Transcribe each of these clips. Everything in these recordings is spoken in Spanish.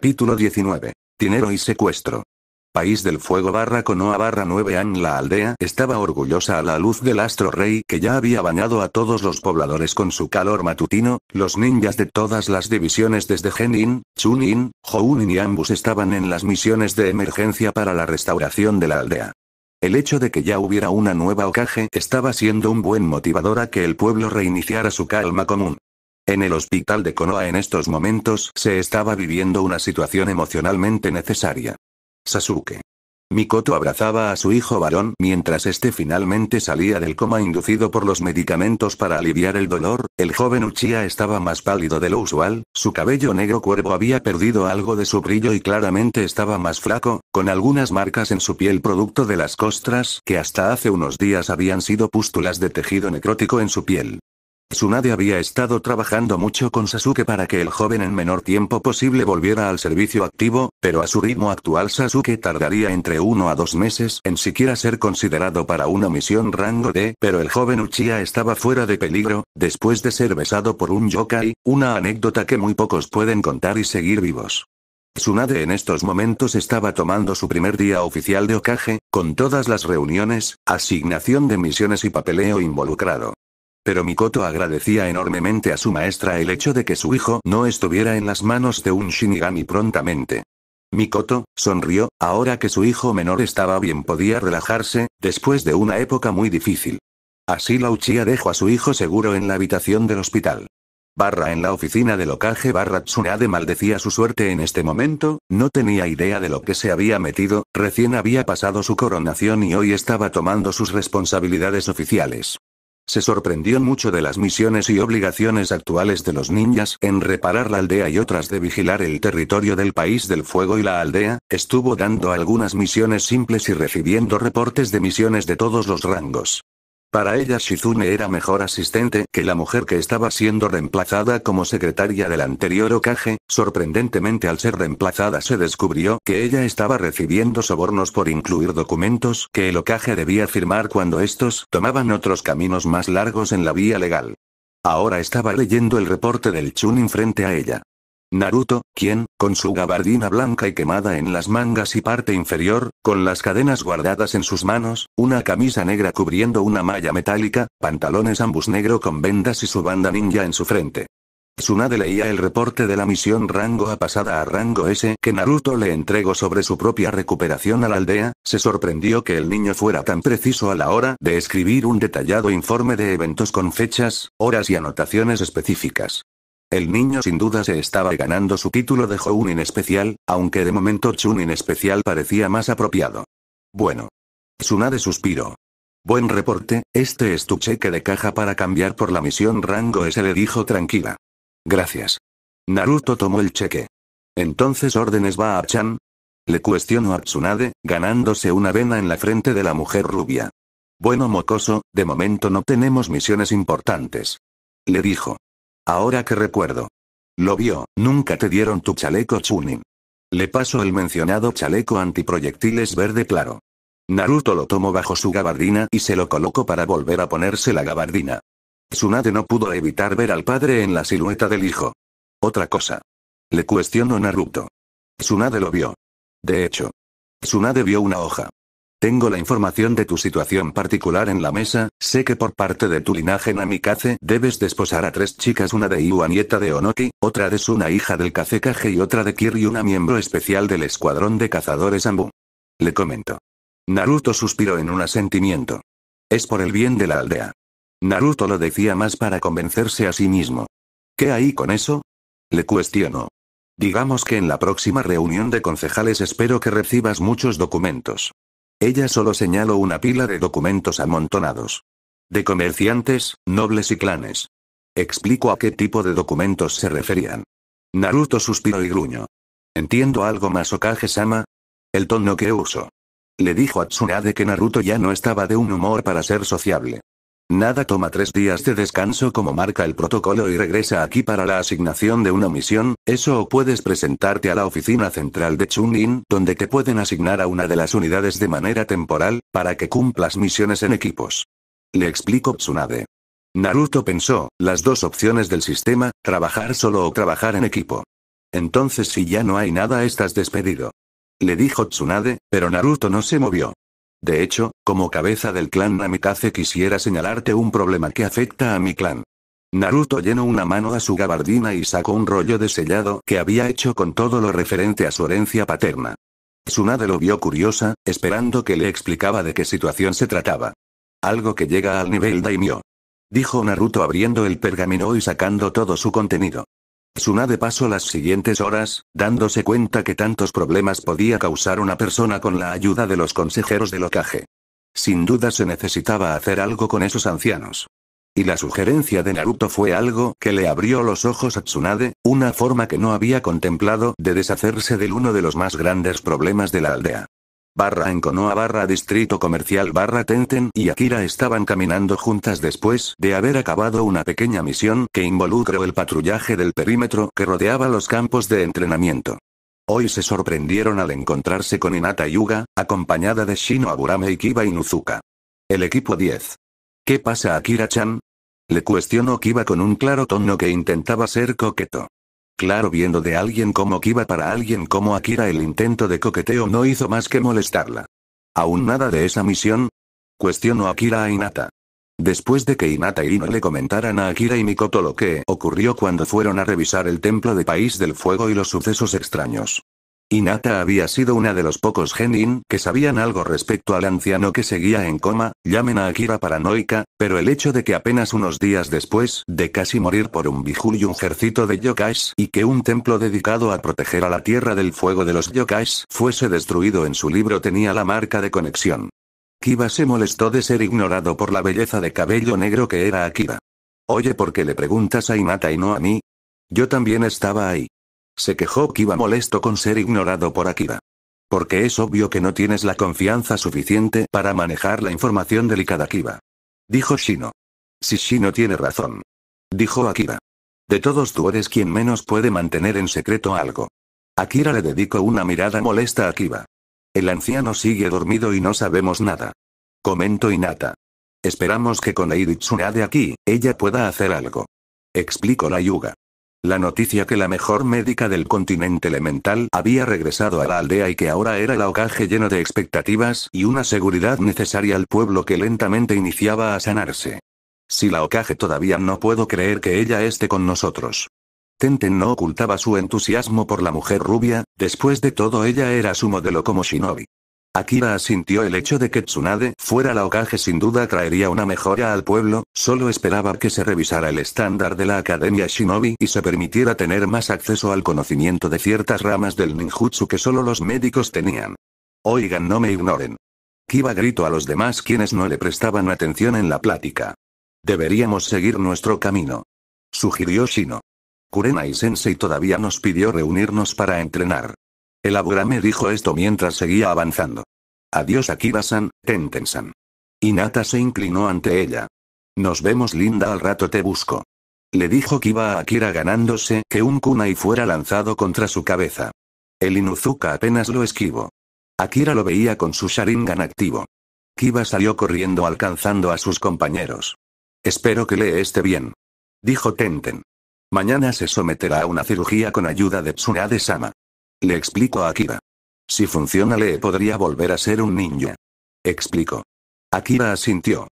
Capítulo 19. Dinero y secuestro. País del Fuego barra Conoa barra 9 an La aldea estaba orgullosa a la luz del astro rey que ya había bañado a todos los pobladores con su calor matutino, los ninjas de todas las divisiones desde Genin, Chunin, Hounin y ambos estaban en las misiones de emergencia para la restauración de la aldea. El hecho de que ya hubiera una nueva ocaje estaba siendo un buen motivador a que el pueblo reiniciara su calma común. En el hospital de Konoha en estos momentos se estaba viviendo una situación emocionalmente necesaria. Sasuke. Mikoto abrazaba a su hijo varón mientras este finalmente salía del coma inducido por los medicamentos para aliviar el dolor, el joven Uchiha estaba más pálido de lo usual, su cabello negro cuervo había perdido algo de su brillo y claramente estaba más flaco, con algunas marcas en su piel producto de las costras que hasta hace unos días habían sido pústulas de tejido necrótico en su piel. Tsunade había estado trabajando mucho con Sasuke para que el joven en menor tiempo posible volviera al servicio activo, pero a su ritmo actual Sasuke tardaría entre uno a dos meses en siquiera ser considerado para una misión rango D, pero el joven Uchiha estaba fuera de peligro, después de ser besado por un yokai, una anécdota que muy pocos pueden contar y seguir vivos. Tsunade en estos momentos estaba tomando su primer día oficial de Okage, con todas las reuniones, asignación de misiones y papeleo involucrado. Pero Mikoto agradecía enormemente a su maestra el hecho de que su hijo no estuviera en las manos de un Shinigami prontamente. Mikoto, sonrió, ahora que su hijo menor estaba bien podía relajarse, después de una época muy difícil. Así la Uchiha dejó a su hijo seguro en la habitación del hospital. Barra en la oficina del ocaje barra Tsunade maldecía su suerte en este momento, no tenía idea de lo que se había metido, recién había pasado su coronación y hoy estaba tomando sus responsabilidades oficiales. Se sorprendió mucho de las misiones y obligaciones actuales de los ninjas en reparar la aldea y otras de vigilar el territorio del país del fuego y la aldea, estuvo dando algunas misiones simples y recibiendo reportes de misiones de todos los rangos. Para ella Shizune era mejor asistente que la mujer que estaba siendo reemplazada como secretaria del anterior Okage, sorprendentemente al ser reemplazada se descubrió que ella estaba recibiendo sobornos por incluir documentos que el Okage debía firmar cuando estos tomaban otros caminos más largos en la vía legal. Ahora estaba leyendo el reporte del Chunin frente a ella. Naruto, quien, con su gabardina blanca y quemada en las mangas y parte inferior, con las cadenas guardadas en sus manos, una camisa negra cubriendo una malla metálica, pantalones ambus negro con vendas y su banda ninja en su frente. Tsunade leía el reporte de la misión rango A pasada a rango S que Naruto le entregó sobre su propia recuperación a la aldea, se sorprendió que el niño fuera tan preciso a la hora de escribir un detallado informe de eventos con fechas, horas y anotaciones específicas. El niño sin duda se estaba ganando su título de Jounin especial, aunque de momento Chunin especial parecía más apropiado. Bueno. Tsunade suspiró. Buen reporte, este es tu cheque de caja para cambiar por la misión rango S le dijo tranquila. Gracias. Naruto tomó el cheque. Entonces órdenes va a Chan. Le cuestionó a Tsunade, ganándose una vena en la frente de la mujer rubia. Bueno mocoso, de momento no tenemos misiones importantes. Le dijo. Ahora que recuerdo. Lo vio, nunca te dieron tu chaleco Chunin. Le paso el mencionado chaleco antiproyectiles verde claro. Naruto lo tomó bajo su gabardina y se lo colocó para volver a ponerse la gabardina. Tsunade no pudo evitar ver al padre en la silueta del hijo. Otra cosa. Le cuestionó Naruto. Tsunade lo vio. De hecho. Tsunade vio una hoja. Tengo la información de tu situación particular en la mesa, sé que por parte de tu linaje Namikaze debes desposar a tres chicas, una de Iwa nieta de Onoki, otra de Suna hija del Kazekage y otra de Kiri una miembro especial del escuadrón de cazadores Ambu. Le comento. Naruto suspiró en un asentimiento. Es por el bien de la aldea. Naruto lo decía más para convencerse a sí mismo. ¿Qué hay con eso? Le cuestionó. Digamos que en la próxima reunión de concejales espero que recibas muchos documentos. Ella solo señaló una pila de documentos amontonados. De comerciantes, nobles y clanes. Explico a qué tipo de documentos se referían. Naruto suspiró y gruñó. Entiendo algo más Okage-sama. El tono que uso. Le dijo a Tsunade que Naruto ya no estaba de un humor para ser sociable. Nada toma tres días de descanso como marca el protocolo y regresa aquí para la asignación de una misión, eso o puedes presentarte a la oficina central de Chunin, donde te pueden asignar a una de las unidades de manera temporal, para que cumplas misiones en equipos. Le explico Tsunade. Naruto pensó, las dos opciones del sistema, trabajar solo o trabajar en equipo. Entonces si ya no hay nada estás despedido. Le dijo Tsunade, pero Naruto no se movió. De hecho, como cabeza del clan Namikaze quisiera señalarte un problema que afecta a mi clan. Naruto llenó una mano a su gabardina y sacó un rollo de sellado que había hecho con todo lo referente a su herencia paterna. Tsunade lo vio curiosa, esperando que le explicaba de qué situación se trataba. Algo que llega al nivel Daimyo. Dijo Naruto abriendo el pergamino y sacando todo su contenido. Tsunade pasó las siguientes horas, dándose cuenta que tantos problemas podía causar una persona con la ayuda de los consejeros del ocaje. Sin duda se necesitaba hacer algo con esos ancianos. Y la sugerencia de Naruto fue algo que le abrió los ojos a Tsunade, una forma que no había contemplado de deshacerse del uno de los más grandes problemas de la aldea barra Enconoa barra Distrito Comercial barra Tenten y Akira estaban caminando juntas después de haber acabado una pequeña misión que involucró el patrullaje del perímetro que rodeaba los campos de entrenamiento. Hoy se sorprendieron al encontrarse con Inata Yuga, acompañada de Shino Aburame y Kiba Inuzuka. El equipo 10. ¿Qué pasa Akira-chan? Le cuestionó Kiba con un claro tono que intentaba ser coqueto. Claro viendo de alguien como Kiba para alguien como Akira el intento de coqueteo no hizo más que molestarla. ¿Aún nada de esa misión? Cuestionó Akira a Inata. Después de que Inata y Ino le comentaran a Akira y Mikoto lo que ocurrió cuando fueron a revisar el templo de País del Fuego y los sucesos extraños. Inata había sido una de los pocos genin que sabían algo respecto al anciano que seguía en coma, llamen a Akira paranoica, pero el hecho de que apenas unos días después de casi morir por un bijul y un ejército de yokais y que un templo dedicado a proteger a la tierra del fuego de los yokais fuese destruido en su libro tenía la marca de conexión. Kiba se molestó de ser ignorado por la belleza de cabello negro que era Akira. Oye, ¿por qué le preguntas a Inata y no a mí? Yo también estaba ahí. Se quejó Kiba molesto con ser ignorado por Akira. Porque es obvio que no tienes la confianza suficiente para manejar la información delicada Kiba. Dijo Shino. Si Shino tiene razón. Dijo Akira. De todos tú eres quien menos puede mantener en secreto algo. Akira le dedicó una mirada molesta a Kiba. El anciano sigue dormido y no sabemos nada. Comento Inata. Esperamos que con Eiritsuna de aquí, ella pueda hacer algo. Explicó la yuga. La noticia que la mejor médica del continente elemental había regresado a la aldea y que ahora era la ocaje lleno de expectativas y una seguridad necesaria al pueblo que lentamente iniciaba a sanarse. Si la ocaje todavía no puedo creer que ella esté con nosotros. Tenten no ocultaba su entusiasmo por la mujer rubia, después de todo ella era su modelo como shinobi. Akira asintió el hecho de que Tsunade fuera la Hokage sin duda traería una mejora al pueblo, solo esperaba que se revisara el estándar de la Academia Shinobi y se permitiera tener más acceso al conocimiento de ciertas ramas del ninjutsu que solo los médicos tenían. Oigan no me ignoren. Kiba gritó a los demás quienes no le prestaban atención en la plática. Deberíamos seguir nuestro camino. Sugirió Shino. Kurenai y Sensei todavía nos pidió reunirnos para entrenar. El me dijo esto mientras seguía avanzando. Adiós Akira-san, Tenten-san. Inata se inclinó ante ella. Nos vemos linda al rato te busco. Le dijo Kiba a Akira ganándose que un kunai fuera lanzado contra su cabeza. El Inuzuka apenas lo esquivó. Akira lo veía con su Sharingan activo. Kiba salió corriendo alcanzando a sus compañeros. Espero que le esté bien. Dijo Tenten. Mañana se someterá a una cirugía con ayuda de Tsunade-sama. Le explico a Akira. Si funciona le podría volver a ser un ninja. Explico. Akira asintió.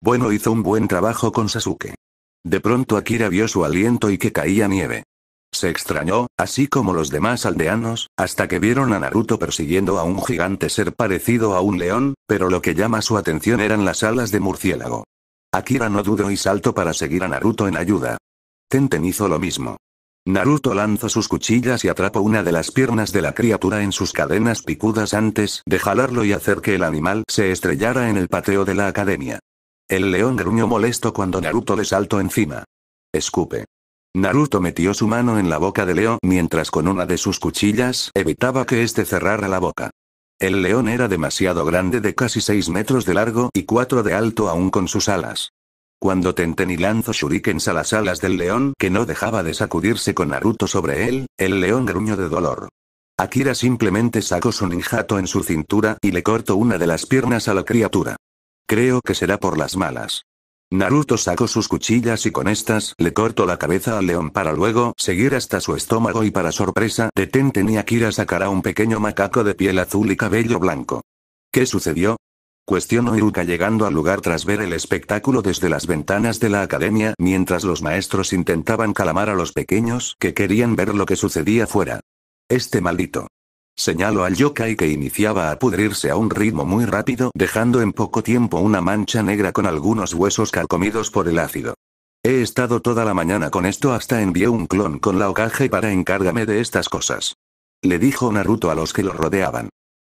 Bueno hizo un buen trabajo con Sasuke. De pronto Akira vio su aliento y que caía nieve. Se extrañó, así como los demás aldeanos, hasta que vieron a Naruto persiguiendo a un gigante ser parecido a un león, pero lo que llama su atención eran las alas de murciélago. Akira no dudó y saltó para seguir a Naruto en ayuda. Tenten hizo lo mismo. Naruto lanza sus cuchillas y atrapa una de las piernas de la criatura en sus cadenas picudas antes de jalarlo y hacer que el animal se estrellara en el pateo de la academia. El león gruñó molesto cuando Naruto le saltó encima. Escupe. Naruto metió su mano en la boca de Leo mientras con una de sus cuchillas evitaba que éste cerrara la boca. El león era demasiado grande de casi 6 metros de largo y 4 de alto aún con sus alas. Cuando Tenten y lanzó shurikens a las alas del león que no dejaba de sacudirse con Naruto sobre él, el león gruñó de dolor. Akira simplemente sacó su ninjato en su cintura y le cortó una de las piernas a la criatura. Creo que será por las malas. Naruto sacó sus cuchillas y con estas le cortó la cabeza al león para luego seguir hasta su estómago y para sorpresa de Tenten y Akira sacará un pequeño macaco de piel azul y cabello blanco. ¿Qué sucedió? Cuestionó Iruka llegando al lugar tras ver el espectáculo desde las ventanas de la academia mientras los maestros intentaban calamar a los pequeños que querían ver lo que sucedía fuera. Este maldito. Señaló al yokai que iniciaba a pudrirse a un ritmo muy rápido dejando en poco tiempo una mancha negra con algunos huesos calcomidos por el ácido. He estado toda la mañana con esto hasta envié un clon con la ocaje para encárgame de estas cosas. Le dijo Naruto a los que lo rodeaban.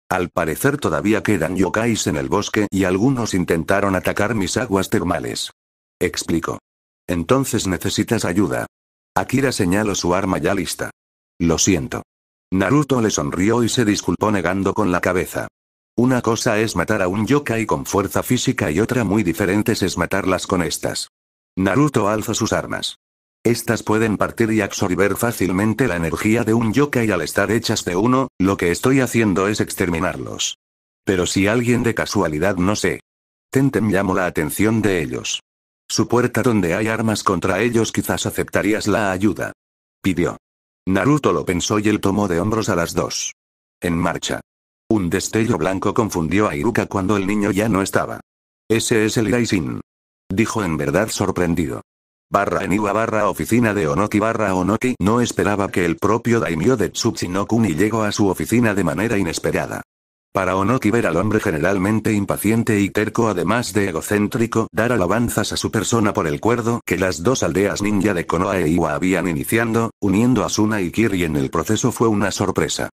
Al parecer todavía quedan yokais en el bosque y algunos intentaron atacar mis aguas termales. Explico. Entonces necesitas ayuda. Akira señaló su arma ya lista. Lo siento. Naruto le sonrió y se disculpó negando con la cabeza. Una cosa es matar a un yokai con fuerza física y otra muy diferente es matarlas con estas. Naruto alza sus armas. Estas pueden partir y absorber fácilmente la energía de un yokai al estar hechas de uno, lo que estoy haciendo es exterminarlos. Pero si alguien de casualidad no sé. Tenten llamo la atención de ellos. Su puerta donde hay armas contra ellos quizás aceptarías la ayuda. Pidió. Naruto lo pensó y él tomó de hombros a las dos. En marcha. Un destello blanco confundió a Iruka cuando el niño ya no estaba. Ese es el Iraisin. Dijo en verdad sorprendido barra Iwa barra oficina de Onoki barra Onoki no esperaba que el propio daimyo de Tsuchinokuni llegó a su oficina de manera inesperada. Para Onoki ver al hombre generalmente impaciente y terco además de egocéntrico, dar alabanzas a su persona por el cuerdo que las dos aldeas ninja de Konoha e Iwa habían iniciando, uniendo a Suna y Kiri en el proceso fue una sorpresa.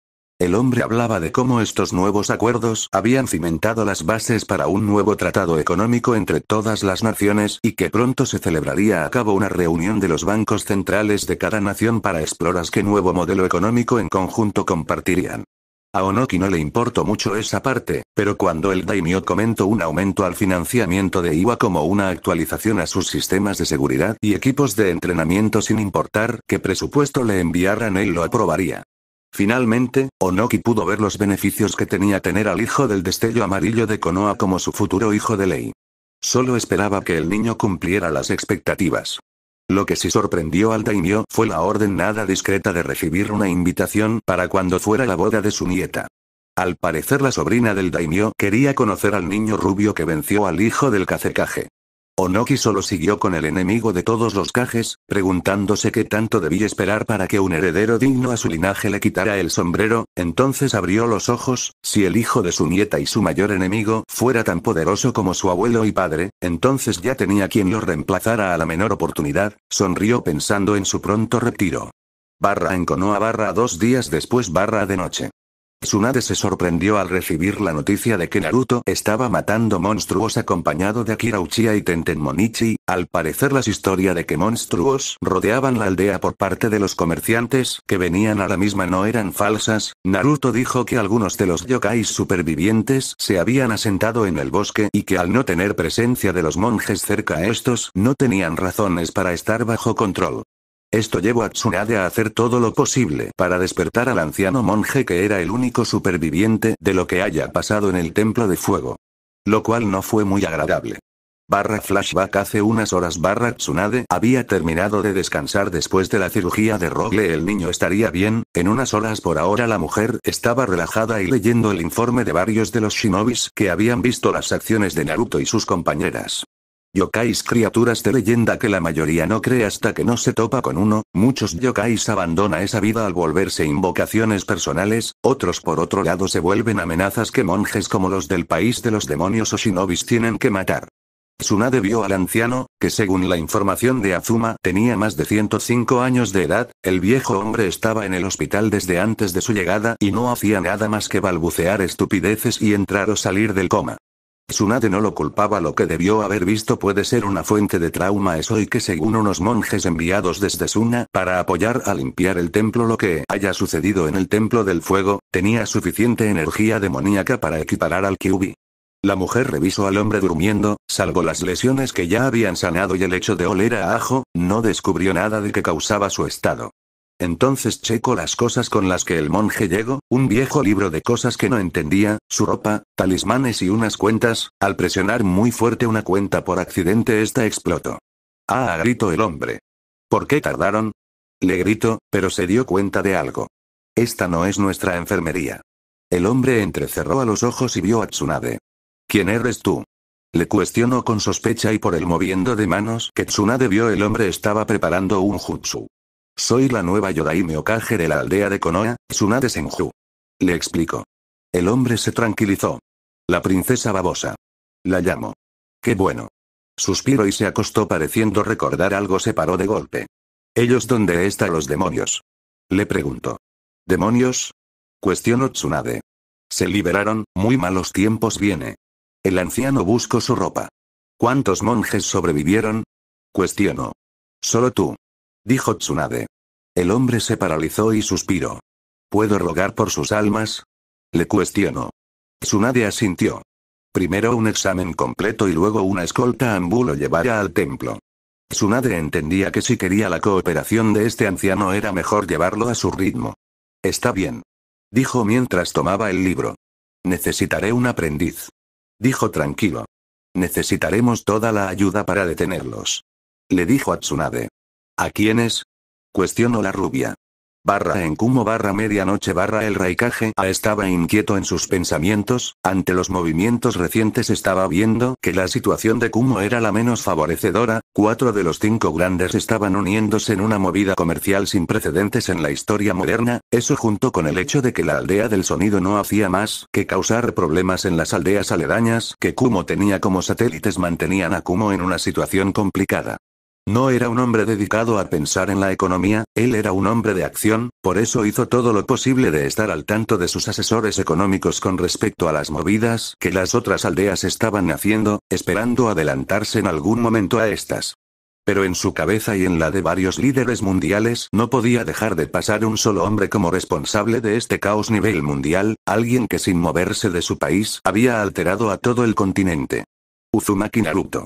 El hombre hablaba de cómo estos nuevos acuerdos habían cimentado las bases para un nuevo tratado económico entre todas las naciones y que pronto se celebraría a cabo una reunión de los bancos centrales de cada nación para explorar qué nuevo modelo económico en conjunto compartirían. A Onoki no le importó mucho esa parte, pero cuando el daimyo comentó un aumento al financiamiento de Iwa como una actualización a sus sistemas de seguridad y equipos de entrenamiento sin importar qué presupuesto le enviaran él lo aprobaría. Finalmente, Onoki pudo ver los beneficios que tenía tener al hijo del destello amarillo de Konoha como su futuro hijo de ley. Solo esperaba que el niño cumpliera las expectativas. Lo que sí sorprendió al daimyo fue la orden nada discreta de recibir una invitación para cuando fuera la boda de su nieta. Al parecer la sobrina del daimyo quería conocer al niño rubio que venció al hijo del cacecaje. Onoki solo siguió con el enemigo de todos los cajes, preguntándose qué tanto debía esperar para que un heredero digno a su linaje le quitara el sombrero, entonces abrió los ojos, si el hijo de su nieta y su mayor enemigo fuera tan poderoso como su abuelo y padre, entonces ya tenía quien lo reemplazara a la menor oportunidad, sonrió pensando en su pronto retiro. Barra en barra dos días después barra de noche. Tsunade se sorprendió al recibir la noticia de que Naruto estaba matando monstruos acompañado de Akira Uchiha y Tentenmonichi. al parecer las historias de que monstruos rodeaban la aldea por parte de los comerciantes que venían a la misma no eran falsas, Naruto dijo que algunos de los yokais supervivientes se habían asentado en el bosque y que al no tener presencia de los monjes cerca estos no tenían razones para estar bajo control. Esto llevó a Tsunade a hacer todo lo posible para despertar al anciano monje que era el único superviviente de lo que haya pasado en el templo de fuego. Lo cual no fue muy agradable. Barra flashback hace unas horas barra Tsunade había terminado de descansar después de la cirugía de Rogle el niño estaría bien, en unas horas por ahora la mujer estaba relajada y leyendo el informe de varios de los shinobis que habían visto las acciones de Naruto y sus compañeras. Yokais criaturas de leyenda que la mayoría no cree hasta que no se topa con uno, muchos yokais abandona esa vida al volverse invocaciones personales, otros por otro lado se vuelven amenazas que monjes como los del país de los demonios o shinobis tienen que matar. Tsunade vio al anciano, que según la información de Azuma tenía más de 105 años de edad, el viejo hombre estaba en el hospital desde antes de su llegada y no hacía nada más que balbucear estupideces y entrar o salir del coma. Tsunade no lo culpaba lo que debió haber visto puede ser una fuente de trauma eso y que según unos monjes enviados desde Suna para apoyar a limpiar el templo lo que haya sucedido en el templo del fuego, tenía suficiente energía demoníaca para equiparar al Kyubi. La mujer revisó al hombre durmiendo, salvo las lesiones que ya habían sanado y el hecho de oler a ajo, no descubrió nada de que causaba su estado. Entonces checo las cosas con las que el monje llegó, un viejo libro de cosas que no entendía, su ropa, talismanes y unas cuentas, al presionar muy fuerte una cuenta por accidente esta explotó. Ah, gritó el hombre. ¿Por qué tardaron? Le gritó, pero se dio cuenta de algo. Esta no es nuestra enfermería. El hombre entrecerró a los ojos y vio a Tsunade. ¿Quién eres tú? Le cuestionó con sospecha y por el moviendo de manos que Tsunade vio el hombre estaba preparando un jutsu. Soy la nueva Yodaime Okage de la aldea de Konoha, Tsunade Senju. Le explico. El hombre se tranquilizó. La princesa babosa. La llamo. Qué bueno. Suspiro y se acostó pareciendo recordar algo se paró de golpe. ¿Ellos dónde están los demonios? Le pregunto. ¿Demonios? Cuestionó Tsunade. Se liberaron, muy malos tiempos viene. El anciano buscó su ropa. ¿Cuántos monjes sobrevivieron? Cuestiono. Solo tú dijo Tsunade. El hombre se paralizó y suspiró. ¿Puedo rogar por sus almas? Le cuestionó. Tsunade asintió. Primero un examen completo y luego una escolta ambú lo llevara al templo. Tsunade entendía que si quería la cooperación de este anciano era mejor llevarlo a su ritmo. Está bien. Dijo mientras tomaba el libro. Necesitaré un aprendiz. Dijo tranquilo. Necesitaremos toda la ayuda para detenerlos. Le dijo a Tsunade. ¿A quiénes? Cuestionó la rubia. Barra en Kumo barra medianoche barra el raikaje A estaba inquieto en sus pensamientos, ante los movimientos recientes estaba viendo que la situación de Kumo era la menos favorecedora, cuatro de los cinco grandes estaban uniéndose en una movida comercial sin precedentes en la historia moderna, eso junto con el hecho de que la aldea del sonido no hacía más que causar problemas en las aldeas aledañas que Kumo tenía como satélites mantenían a Kumo en una situación complicada. No era un hombre dedicado a pensar en la economía, él era un hombre de acción, por eso hizo todo lo posible de estar al tanto de sus asesores económicos con respecto a las movidas que las otras aldeas estaban haciendo, esperando adelantarse en algún momento a estas. Pero en su cabeza y en la de varios líderes mundiales no podía dejar de pasar un solo hombre como responsable de este caos nivel mundial, alguien que sin moverse de su país había alterado a todo el continente. Uzumaki Naruto.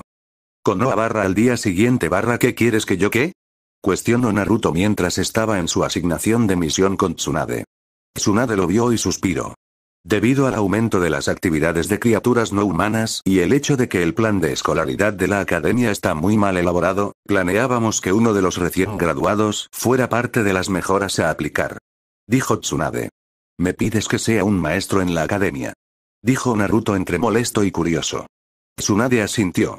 Konoha barra al día siguiente barra ¿qué quieres que yo qué? Cuestionó Naruto mientras estaba en su asignación de misión con Tsunade. Tsunade lo vio y suspiró. Debido al aumento de las actividades de criaturas no humanas y el hecho de que el plan de escolaridad de la academia está muy mal elaborado, planeábamos que uno de los recién graduados fuera parte de las mejoras a aplicar. Dijo Tsunade. Me pides que sea un maestro en la academia. Dijo Naruto entre molesto y curioso. Tsunade asintió.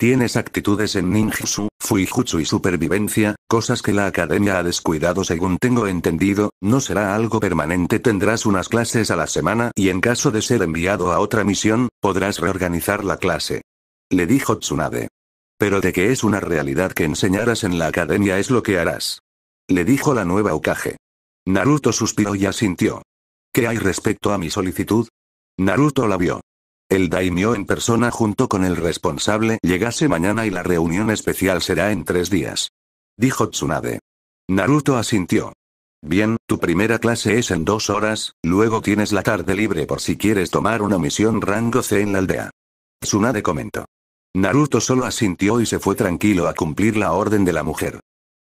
Tienes actitudes en ninjutsu, fuijutsu y supervivencia, cosas que la academia ha descuidado según tengo entendido, no será algo permanente tendrás unas clases a la semana y en caso de ser enviado a otra misión, podrás reorganizar la clase. Le dijo Tsunade. Pero de que es una realidad que enseñaras en la academia es lo que harás. Le dijo la nueva Ukage. Naruto suspiró y asintió. ¿Qué hay respecto a mi solicitud? Naruto la vio el daimyo en persona junto con el responsable llegase mañana y la reunión especial será en tres días. Dijo Tsunade. Naruto asintió. Bien, tu primera clase es en dos horas, luego tienes la tarde libre por si quieres tomar una misión rango C en la aldea. Tsunade comentó. Naruto solo asintió y se fue tranquilo a cumplir la orden de la mujer.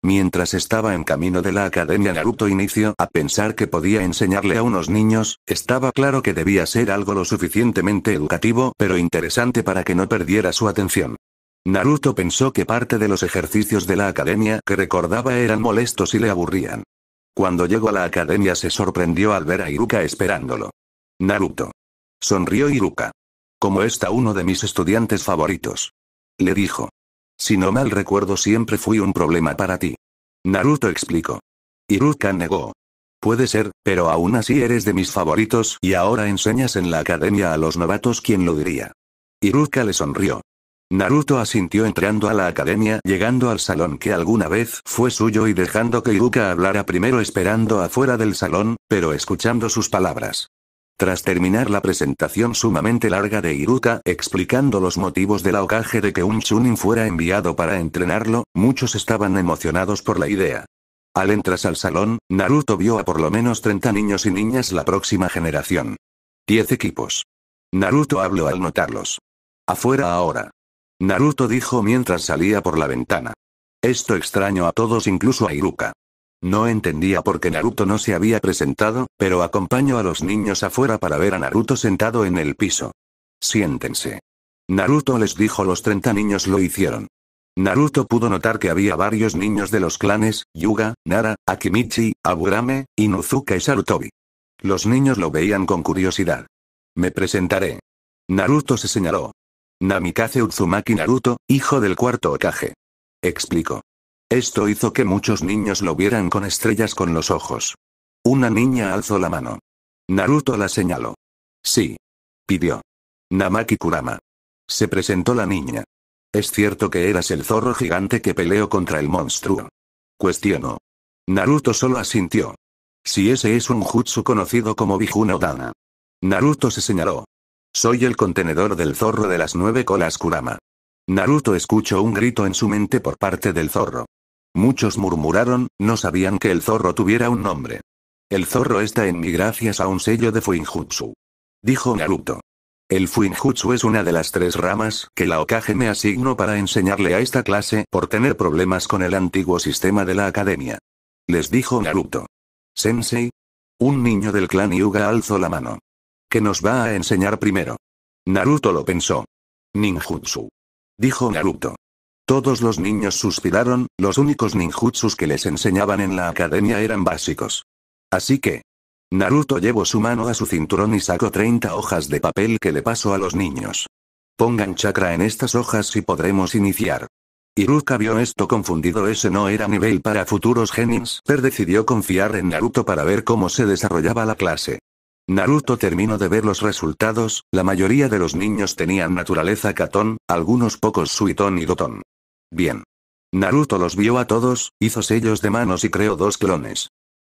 Mientras estaba en camino de la academia Naruto inició a pensar que podía enseñarle a unos niños, estaba claro que debía ser algo lo suficientemente educativo pero interesante para que no perdiera su atención. Naruto pensó que parte de los ejercicios de la academia que recordaba eran molestos y le aburrían. Cuando llegó a la academia se sorprendió al ver a Iruka esperándolo. Naruto. Sonrió Iruka. Como está uno de mis estudiantes favoritos. Le dijo. Si no mal recuerdo siempre fui un problema para ti. Naruto explicó. Iruka negó. Puede ser, pero aún así eres de mis favoritos y ahora enseñas en la academia a los novatos quien lo diría. Iruka le sonrió. Naruto asintió entrando a la academia, llegando al salón que alguna vez fue suyo y dejando que Iruka hablara primero esperando afuera del salón, pero escuchando sus palabras. Tras terminar la presentación sumamente larga de Iruka explicando los motivos del ocaje de que un Chunin fuera enviado para entrenarlo, muchos estaban emocionados por la idea. Al entrar al salón, Naruto vio a por lo menos 30 niños y niñas la próxima generación. 10 equipos. Naruto habló al notarlos. Afuera ahora. Naruto dijo mientras salía por la ventana. Esto extraño a todos incluso a Iruka. No entendía por qué Naruto no se había presentado, pero acompañó a los niños afuera para ver a Naruto sentado en el piso. Siéntense. Naruto les dijo los 30 niños lo hicieron. Naruto pudo notar que había varios niños de los clanes, Yuga, Nara, Akimichi, Aburame, Inuzuka y Sarutobi. Los niños lo veían con curiosidad. Me presentaré. Naruto se señaló. Namikaze Uzumaki Naruto, hijo del cuarto Okage. Explicó. Esto hizo que muchos niños lo vieran con estrellas con los ojos. Una niña alzó la mano. Naruto la señaló. Sí. Pidió. Namaki Kurama. Se presentó la niña. Es cierto que eras el zorro gigante que peleó contra el monstruo. Cuestionó. Naruto solo asintió. Si ese es un jutsu conocido como no Naruto se señaló. Soy el contenedor del zorro de las nueve colas Kurama. Naruto escuchó un grito en su mente por parte del zorro. Muchos murmuraron, no sabían que el zorro tuviera un nombre. El zorro está en mi gracias a un sello de Fuinjutsu. Dijo Naruto. El Fuinjutsu es una de las tres ramas que la Okage me asignó para enseñarle a esta clase por tener problemas con el antiguo sistema de la academia. Les dijo Naruto. Sensei. Un niño del clan Yuga alzó la mano. ¿Qué nos va a enseñar primero? Naruto lo pensó. Ninjutsu. Dijo Naruto. Todos los niños suspiraron, los únicos ninjutsus que les enseñaban en la academia eran básicos. Así que... Naruto llevó su mano a su cinturón y sacó 30 hojas de papel que le pasó a los niños. Pongan chakra en estas hojas y podremos iniciar. Iruka vio esto confundido ese no era nivel para futuros genins, pero decidió confiar en Naruto para ver cómo se desarrollaba la clase. Naruto terminó de ver los resultados, la mayoría de los niños tenían naturaleza catón, algunos pocos suitón y dotón. Bien. Naruto los vio a todos, hizo sellos de manos y creó dos clones.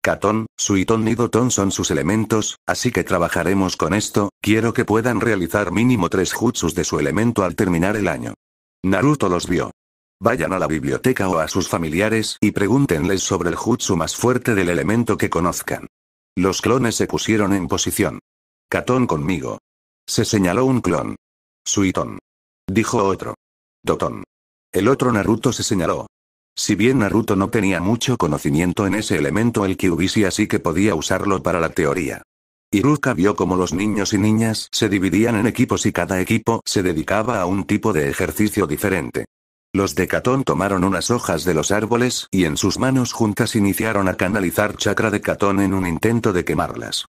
Katon, Suiton y Doton son sus elementos, así que trabajaremos con esto, quiero que puedan realizar mínimo tres jutsus de su elemento al terminar el año. Naruto los vio. Vayan a la biblioteca o a sus familiares y pregúntenles sobre el jutsu más fuerte del elemento que conozcan. Los clones se pusieron en posición. Katon conmigo. Se señaló un clon. Suiton. Dijo otro. Doton. El otro Naruto se señaló. Si bien Naruto no tenía mucho conocimiento en ese elemento el Kyubisi así que podía usarlo para la teoría. Iruka vio como los niños y niñas se dividían en equipos y cada equipo se dedicaba a un tipo de ejercicio diferente. Los de Katon tomaron unas hojas de los árboles y en sus manos juntas iniciaron a canalizar chakra de Katon en un intento de quemarlas.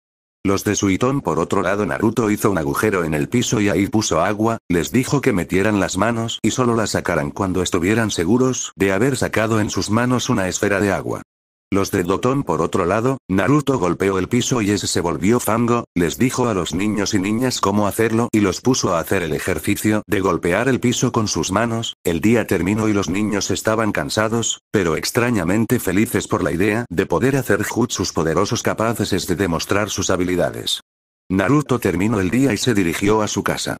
Los de Suitón por otro lado Naruto hizo un agujero en el piso y ahí puso agua, les dijo que metieran las manos y solo la sacaran cuando estuvieran seguros de haber sacado en sus manos una esfera de agua. Los de Doton por otro lado, Naruto golpeó el piso y ese se volvió fango, les dijo a los niños y niñas cómo hacerlo y los puso a hacer el ejercicio de golpear el piso con sus manos, el día terminó y los niños estaban cansados, pero extrañamente felices por la idea de poder hacer jutsus poderosos capaces de demostrar sus habilidades. Naruto terminó el día y se dirigió a su casa.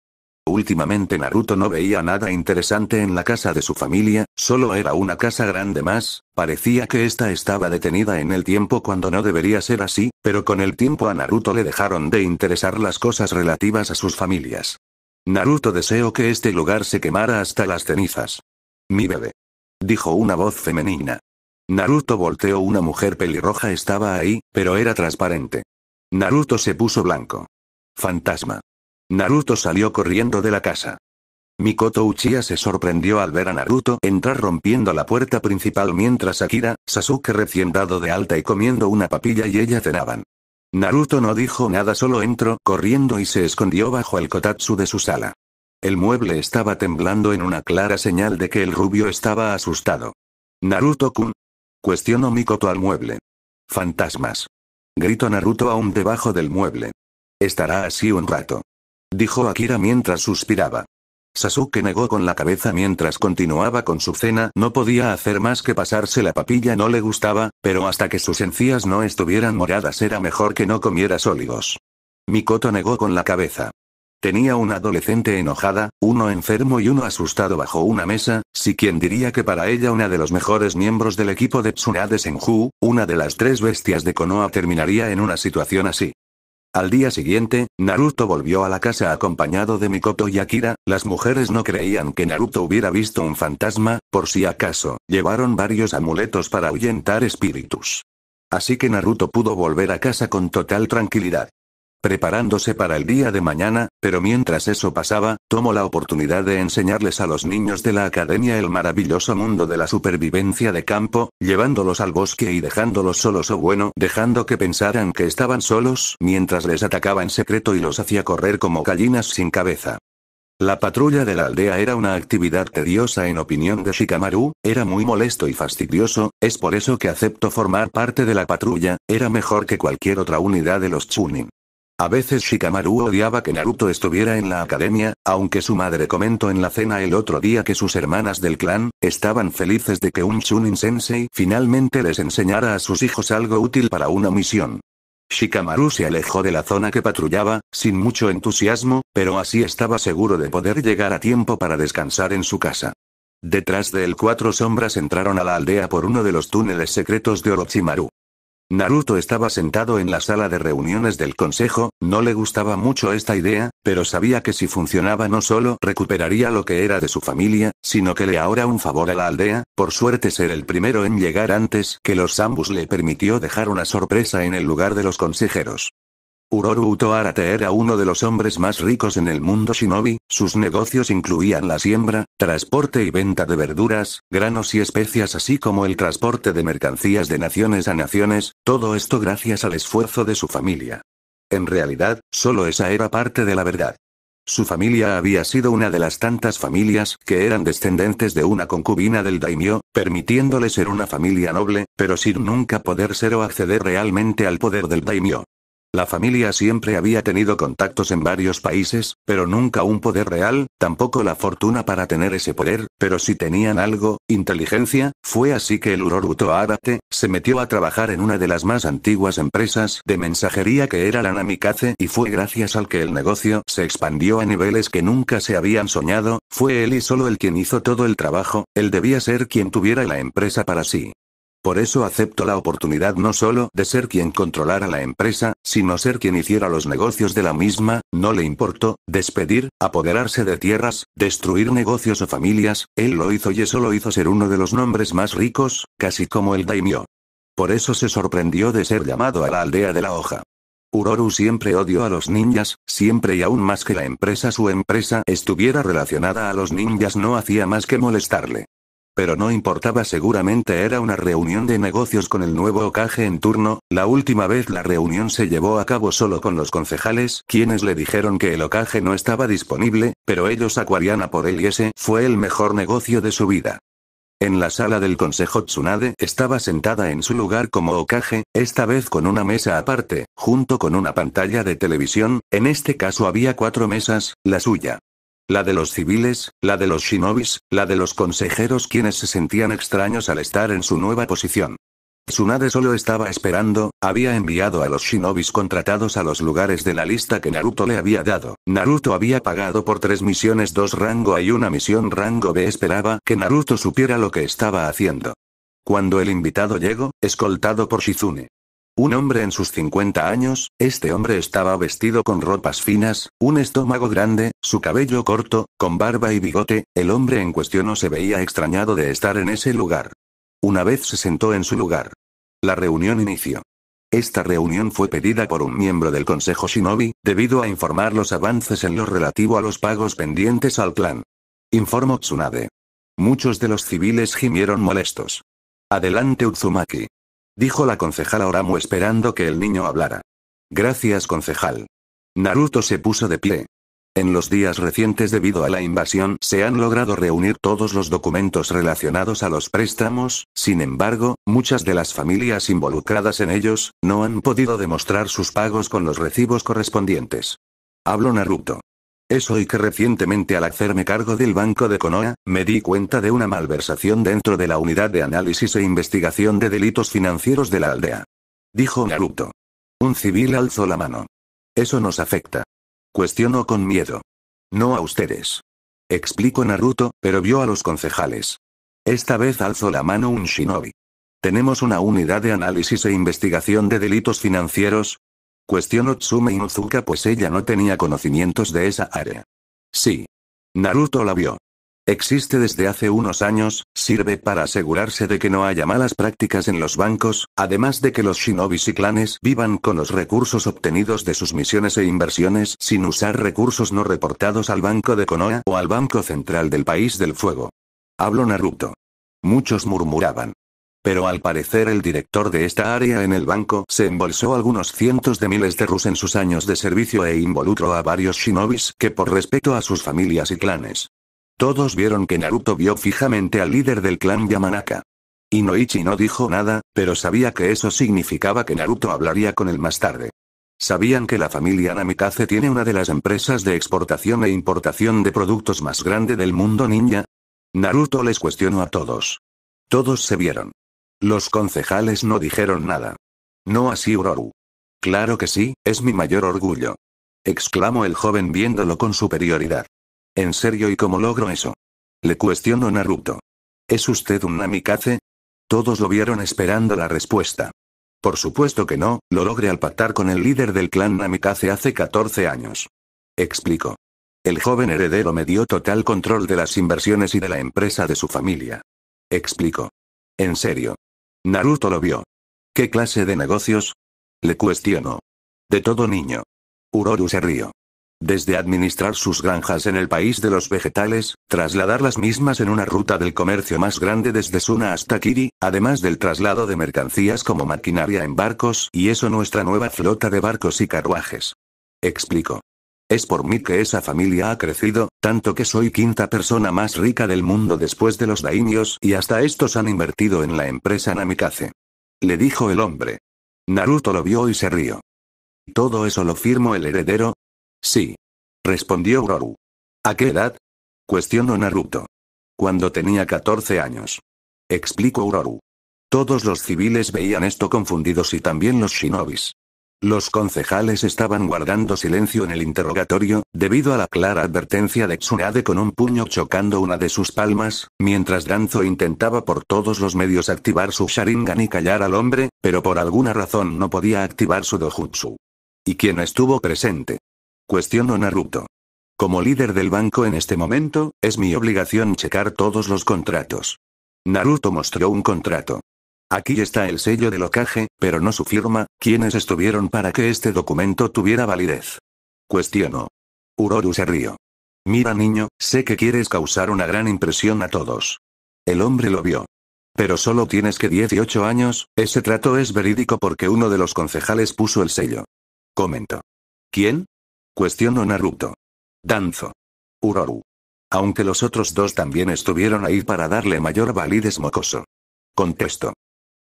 Últimamente Naruto no veía nada interesante en la casa de su familia, solo era una casa grande más, parecía que esta estaba detenida en el tiempo cuando no debería ser así, pero con el tiempo a Naruto le dejaron de interesar las cosas relativas a sus familias. Naruto deseó que este lugar se quemara hasta las cenizas. Mi bebé. Dijo una voz femenina. Naruto volteó una mujer pelirroja estaba ahí, pero era transparente. Naruto se puso blanco. Fantasma. Naruto salió corriendo de la casa. Mikoto Uchiha se sorprendió al ver a Naruto entrar rompiendo la puerta principal mientras Akira, Sasuke recién dado de alta y comiendo una papilla y ella cenaban. Naruto no dijo nada solo entró corriendo y se escondió bajo el kotatsu de su sala. El mueble estaba temblando en una clara señal de que el rubio estaba asustado. Naruto-kun. Cuestionó Mikoto al mueble. Fantasmas. Gritó Naruto aún debajo del mueble. Estará así un rato dijo Akira mientras suspiraba. Sasuke negó con la cabeza mientras continuaba con su cena, no podía hacer más que pasarse la papilla, no le gustaba, pero hasta que sus encías no estuvieran moradas era mejor que no comiera sólidos. Mikoto negó con la cabeza. Tenía una adolescente enojada, uno enfermo y uno asustado bajo una mesa, si quien diría que para ella una de los mejores miembros del equipo de Tsunade Senju, una de las tres bestias de Konoha terminaría en una situación así. Al día siguiente, Naruto volvió a la casa acompañado de Mikoto y Akira, las mujeres no creían que Naruto hubiera visto un fantasma, por si acaso, llevaron varios amuletos para ahuyentar espíritus. Así que Naruto pudo volver a casa con total tranquilidad preparándose para el día de mañana, pero mientras eso pasaba, tomó la oportunidad de enseñarles a los niños de la academia el maravilloso mundo de la supervivencia de campo, llevándolos al bosque y dejándolos solos o bueno, dejando que pensaran que estaban solos mientras les atacaba en secreto y los hacía correr como gallinas sin cabeza. La patrulla de la aldea era una actividad tediosa en opinión de Shikamaru, era muy molesto y fastidioso, es por eso que acepto formar parte de la patrulla, era mejor que cualquier otra unidad de los Chunin. A veces Shikamaru odiaba que Naruto estuviera en la academia, aunque su madre comentó en la cena el otro día que sus hermanas del clan, estaban felices de que un Chunin Sensei finalmente les enseñara a sus hijos algo útil para una misión. Shikamaru se alejó de la zona que patrullaba, sin mucho entusiasmo, pero así estaba seguro de poder llegar a tiempo para descansar en su casa. Detrás de él cuatro sombras entraron a la aldea por uno de los túneles secretos de Orochimaru. Naruto estaba sentado en la sala de reuniones del consejo, no le gustaba mucho esta idea, pero sabía que si funcionaba no solo recuperaría lo que era de su familia, sino que le ahora un favor a la aldea, por suerte ser el primero en llegar antes que los Zambus le permitió dejar una sorpresa en el lugar de los consejeros. Uroru Utoarate era uno de los hombres más ricos en el mundo shinobi, sus negocios incluían la siembra, transporte y venta de verduras, granos y especias así como el transporte de mercancías de naciones a naciones, todo esto gracias al esfuerzo de su familia. En realidad, solo esa era parte de la verdad. Su familia había sido una de las tantas familias que eran descendentes de una concubina del daimyo, permitiéndole ser una familia noble, pero sin nunca poder ser o acceder realmente al poder del daimyo. La familia siempre había tenido contactos en varios países, pero nunca un poder real, tampoco la fortuna para tener ese poder, pero si tenían algo, inteligencia, fue así que el Uroruto Arate, se metió a trabajar en una de las más antiguas empresas de mensajería que era la Namikaze y fue gracias al que el negocio se expandió a niveles que nunca se habían soñado, fue él y solo el quien hizo todo el trabajo, él debía ser quien tuviera la empresa para sí. Por eso acepto la oportunidad no solo de ser quien controlara la empresa, sino ser quien hiciera los negocios de la misma, no le importó, despedir, apoderarse de tierras, destruir negocios o familias, él lo hizo y eso lo hizo ser uno de los nombres más ricos, casi como el daimyo. Por eso se sorprendió de ser llamado a la aldea de la hoja. Uroru siempre odió a los ninjas, siempre y aún más que la empresa su empresa estuviera relacionada a los ninjas no hacía más que molestarle. Pero no importaba, seguramente era una reunión de negocios con el nuevo ocaje en turno. La última vez la reunión se llevó a cabo solo con los concejales, quienes le dijeron que el Okage no estaba disponible, pero ellos acuariana por él y ese fue el mejor negocio de su vida. En la sala del consejo Tsunade estaba sentada en su lugar como Okage, esta vez con una mesa aparte, junto con una pantalla de televisión, en este caso había cuatro mesas, la suya, la de los civiles, la de los shinobis, la de los consejeros quienes se sentían extraños al estar en su nueva posición. Tsunade solo estaba esperando, había enviado a los shinobis contratados a los lugares de la lista que Naruto le había dado. Naruto había pagado por tres misiones dos rango A y una misión rango B esperaba que Naruto supiera lo que estaba haciendo. Cuando el invitado llegó, escoltado por Shizune, un hombre en sus 50 años, este hombre estaba vestido con ropas finas, un estómago grande, su cabello corto, con barba y bigote, el hombre en cuestión no se veía extrañado de estar en ese lugar. Una vez se sentó en su lugar. La reunión inició. Esta reunión fue pedida por un miembro del Consejo Shinobi, debido a informar los avances en lo relativo a los pagos pendientes al clan. Informó Tsunade. Muchos de los civiles gimieron molestos. Adelante Uzumaki dijo la concejal Oramu esperando que el niño hablara. Gracias concejal. Naruto se puso de pie. En los días recientes debido a la invasión se han logrado reunir todos los documentos relacionados a los préstamos, sin embargo, muchas de las familias involucradas en ellos, no han podido demostrar sus pagos con los recibos correspondientes. Hablo Naruto. Eso y que recientemente al hacerme cargo del Banco de Konoha, me di cuenta de una malversación dentro de la unidad de análisis e investigación de delitos financieros de la aldea. Dijo Naruto. Un civil alzó la mano. Eso nos afecta. Cuestionó con miedo. No a ustedes. Explicó Naruto, pero vio a los concejales. Esta vez alzó la mano un shinobi. Tenemos una unidad de análisis e investigación de delitos financieros, Cuestionó Tsume Inuzuka pues ella no tenía conocimientos de esa área. Sí. Naruto la vio. Existe desde hace unos años, sirve para asegurarse de que no haya malas prácticas en los bancos, además de que los shinobis y clanes vivan con los recursos obtenidos de sus misiones e inversiones sin usar recursos no reportados al Banco de Konoha o al Banco Central del País del Fuego. Habló Naruto. Muchos murmuraban. Pero al parecer el director de esta área en el banco se embolsó algunos cientos de miles de rus en sus años de servicio e involucró a varios shinobis que por respeto a sus familias y clanes. Todos vieron que Naruto vio fijamente al líder del clan Yamanaka. Inoichi no dijo nada, pero sabía que eso significaba que Naruto hablaría con él más tarde. Sabían que la familia Namikaze tiene una de las empresas de exportación e importación de productos más grande del mundo ninja. Naruto les cuestionó a todos. Todos se vieron. Los concejales no dijeron nada. No así Uroru. Claro que sí, es mi mayor orgullo. Exclamó el joven viéndolo con superioridad. ¿En serio y cómo logro eso? Le cuestionó Naruto. ¿Es usted un namikaze? Todos lo vieron esperando la respuesta. Por supuesto que no, lo logré al pactar con el líder del clan Namikaze hace 14 años. Explicó. El joven heredero me dio total control de las inversiones y de la empresa de su familia. Explicó. En serio. Naruto lo vio. ¿Qué clase de negocios? Le cuestionó. De todo niño. Uroru se rió. Desde administrar sus granjas en el país de los vegetales, trasladar las mismas en una ruta del comercio más grande desde Suna hasta Kiri, además del traslado de mercancías como maquinaria en barcos y eso nuestra nueva flota de barcos y carruajes. Explicó. Es por mí que esa familia ha crecido, tanto que soy quinta persona más rica del mundo después de los daimios y hasta estos han invertido en la empresa Namikaze. Le dijo el hombre. Naruto lo vio y se rió. ¿Todo eso lo firmó el heredero? Sí. Respondió Uru. ¿A qué edad? Cuestionó Naruto. Cuando tenía 14 años. Explicó Uru. Todos los civiles veían esto confundidos y también los shinobis. Los concejales estaban guardando silencio en el interrogatorio, debido a la clara advertencia de Tsunade con un puño chocando una de sus palmas, mientras Danzo intentaba por todos los medios activar su Sharingan y callar al hombre, pero por alguna razón no podía activar su Dojutsu. ¿Y quién estuvo presente? Cuestionó Naruto. Como líder del banco en este momento, es mi obligación checar todos los contratos. Naruto mostró un contrato. Aquí está el sello de ocaje, pero no su firma, quienes estuvieron para que este documento tuviera validez. Cuestiono. Uroru se rió. Mira niño, sé que quieres causar una gran impresión a todos. El hombre lo vio. Pero solo tienes que 18 años, ese trato es verídico porque uno de los concejales puso el sello. Comento. ¿Quién? Cuestiono Naruto. Danzo. Uroru. Aunque los otros dos también estuvieron ahí para darle mayor validez mocoso. Contesto.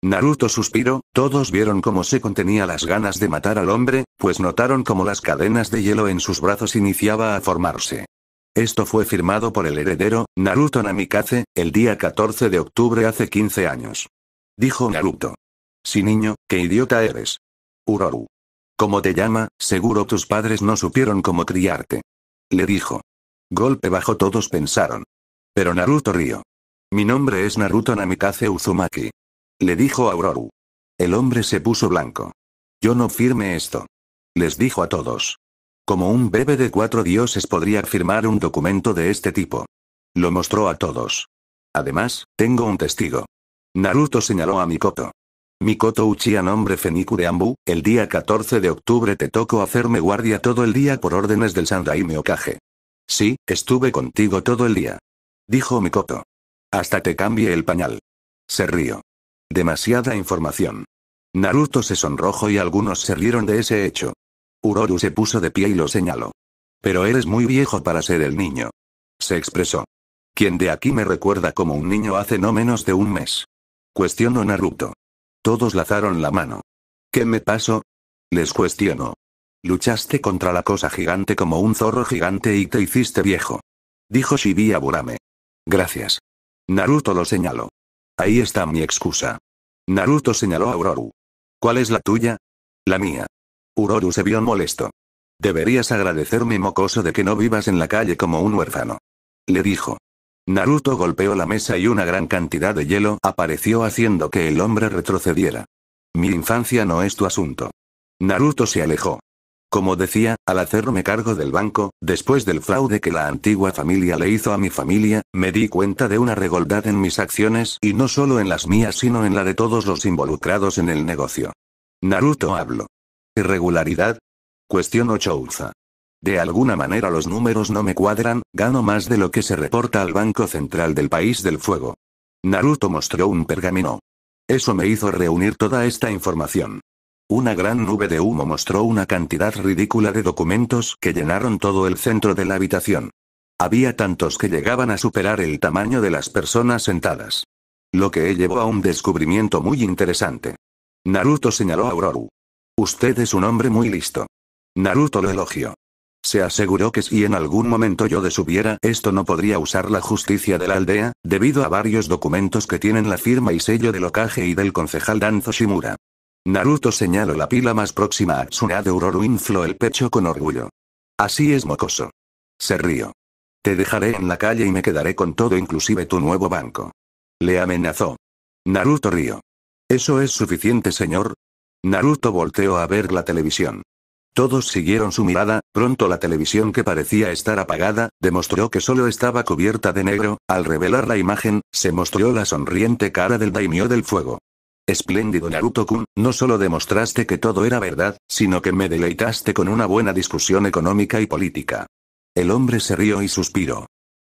Naruto suspiró, todos vieron cómo se contenía las ganas de matar al hombre, pues notaron cómo las cadenas de hielo en sus brazos iniciaba a formarse. Esto fue firmado por el heredero, Naruto Namikaze, el día 14 de octubre hace 15 años. Dijo Naruto. Si niño, qué idiota eres. Uroru. Como te llama, seguro tus padres no supieron cómo criarte. Le dijo. Golpe bajo todos pensaron. Pero Naruto rió. Mi nombre es Naruto Namikaze Uzumaki. Le dijo a Auroru. El hombre se puso blanco. Yo no firme esto. Les dijo a todos. Como un bebé de cuatro dioses podría firmar un documento de este tipo. Lo mostró a todos. Además, tengo un testigo. Naruto señaló a Mikoto. Mikoto Uchiha nombre Feniku de Ambu, el día 14 de octubre te tocó hacerme guardia todo el día por órdenes del Sandaime Miocaje. Sí, estuve contigo todo el día. Dijo Mikoto. Hasta te cambie el pañal. Se rió. Demasiada información. Naruto se sonrojó y algunos se rieron de ese hecho. Uroru se puso de pie y lo señaló. Pero eres muy viejo para ser el niño. Se expresó. Quien de aquí me recuerda como un niño hace no menos de un mes. Cuestionó Naruto. Todos lazaron la mano. ¿Qué me pasó? Les cuestionó. Luchaste contra la cosa gigante como un zorro gigante y te hiciste viejo. Dijo Aburame. Gracias. Naruto lo señaló. Ahí está mi excusa. Naruto señaló a Uroru. ¿Cuál es la tuya? La mía. Uroru se vio molesto. Deberías agradecerme mocoso de que no vivas en la calle como un huérfano. Le dijo. Naruto golpeó la mesa y una gran cantidad de hielo apareció haciendo que el hombre retrocediera. Mi infancia no es tu asunto. Naruto se alejó. Como decía, al hacerme cargo del banco, después del fraude que la antigua familia le hizo a mi familia, me di cuenta de una regoldad en mis acciones y no solo en las mías sino en la de todos los involucrados en el negocio. Naruto habló. ¿Irregularidad? Cuestionó Chouza. De alguna manera los números no me cuadran, gano más de lo que se reporta al Banco Central del País del Fuego. Naruto mostró un pergamino. Eso me hizo reunir toda esta información. Una gran nube de humo mostró una cantidad ridícula de documentos que llenaron todo el centro de la habitación. Había tantos que llegaban a superar el tamaño de las personas sentadas. Lo que llevó a un descubrimiento muy interesante. Naruto señaló a Auroru. Usted es un hombre muy listo. Naruto lo elogió. Se aseguró que si en algún momento yo desubiera esto no podría usar la justicia de la aldea, debido a varios documentos que tienen la firma y sello del Okage y del concejal Danzo Shimura. Naruto señaló la pila más próxima a Tsunade Uroru infló el pecho con orgullo. Así es mocoso. Se rió. Te dejaré en la calle y me quedaré con todo inclusive tu nuevo banco. Le amenazó. Naruto rió. ¿Eso es suficiente señor? Naruto volteó a ver la televisión. Todos siguieron su mirada, pronto la televisión que parecía estar apagada, demostró que solo estaba cubierta de negro, al revelar la imagen, se mostró la sonriente cara del daimyo del fuego. Espléndido Naruto-kun, no solo demostraste que todo era verdad, sino que me deleitaste con una buena discusión económica y política. El hombre se rió y suspiró.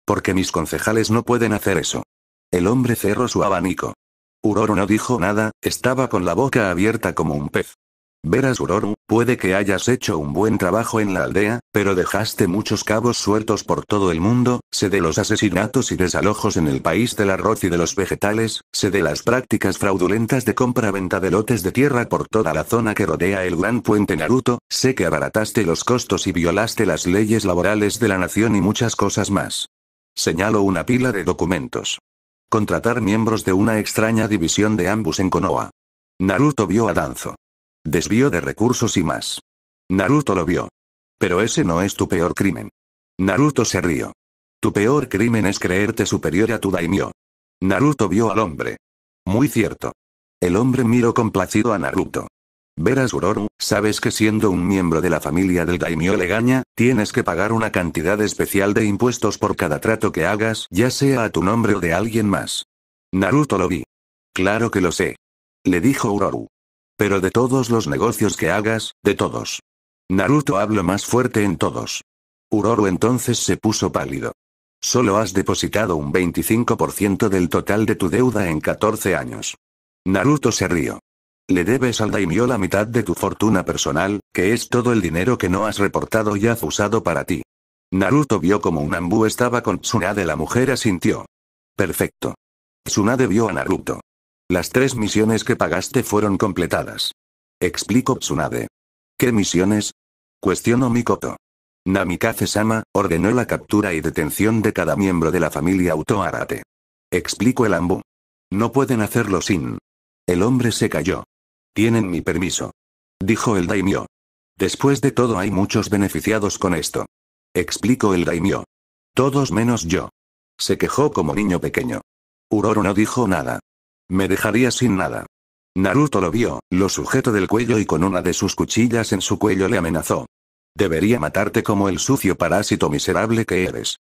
Porque mis concejales no pueden hacer eso. El hombre cerró su abanico. Uroro no dijo nada, estaba con la boca abierta como un pez. Verás Uroru, puede que hayas hecho un buen trabajo en la aldea, pero dejaste muchos cabos sueltos por todo el mundo, sé de los asesinatos y desalojos en el país del arroz y de los vegetales, sé de las prácticas fraudulentas de compra-venta de lotes de tierra por toda la zona que rodea el gran puente Naruto, sé que abarataste los costos y violaste las leyes laborales de la nación y muchas cosas más. Señalo una pila de documentos. Contratar miembros de una extraña división de ambos en Konoha. Naruto vio a Danzo. Desvío de recursos y más. Naruto lo vio. Pero ese no es tu peor crimen. Naruto se rió. Tu peor crimen es creerte superior a tu daimyo. Naruto vio al hombre. Muy cierto. El hombre miró complacido a Naruto. Verás uroru sabes que siendo un miembro de la familia del daimyo legaña, tienes que pagar una cantidad especial de impuestos por cada trato que hagas, ya sea a tu nombre o de alguien más. Naruto lo vi. Claro que lo sé. Le dijo Uroru. Pero de todos los negocios que hagas, de todos. Naruto habló más fuerte en todos. Uroro entonces se puso pálido. Solo has depositado un 25% del total de tu deuda en 14 años. Naruto se rió. Le debes al daimyo la mitad de tu fortuna personal, que es todo el dinero que no has reportado y has usado para ti. Naruto vio como un ambú estaba con Tsunade la mujer asintió. Perfecto. Tsunade vio a Naruto. Las tres misiones que pagaste fueron completadas. Explico Tsunade. ¿Qué misiones? Cuestionó Mikoto. Namikaze-sama, ordenó la captura y detención de cada miembro de la familia Utoarate. Explico el Ambu. No pueden hacerlo sin. El hombre se cayó. Tienen mi permiso. Dijo el daimyo. Después de todo hay muchos beneficiados con esto. Explico el daimyo. Todos menos yo. Se quejó como niño pequeño. Uroro no dijo nada. Me dejaría sin nada. Naruto lo vio, lo sujetó del cuello y con una de sus cuchillas en su cuello le amenazó. Debería matarte como el sucio parásito miserable que eres.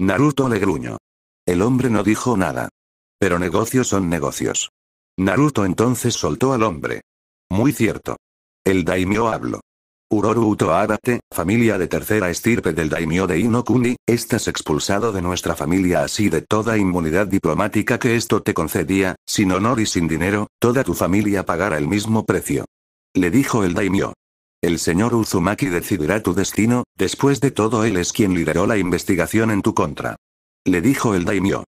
Naruto le gruñó. El hombre no dijo nada. Pero negocios son negocios. Naruto entonces soltó al hombre. Muy cierto. El daimyo habló. Uroru Utoarate, familia de tercera estirpe del daimyo de Inokuni, estás expulsado de nuestra familia así de toda inmunidad diplomática que esto te concedía, sin honor y sin dinero, toda tu familia pagará el mismo precio. Le dijo el daimyo. El señor Uzumaki decidirá tu destino, después de todo él es quien lideró la investigación en tu contra. Le dijo el daimyo.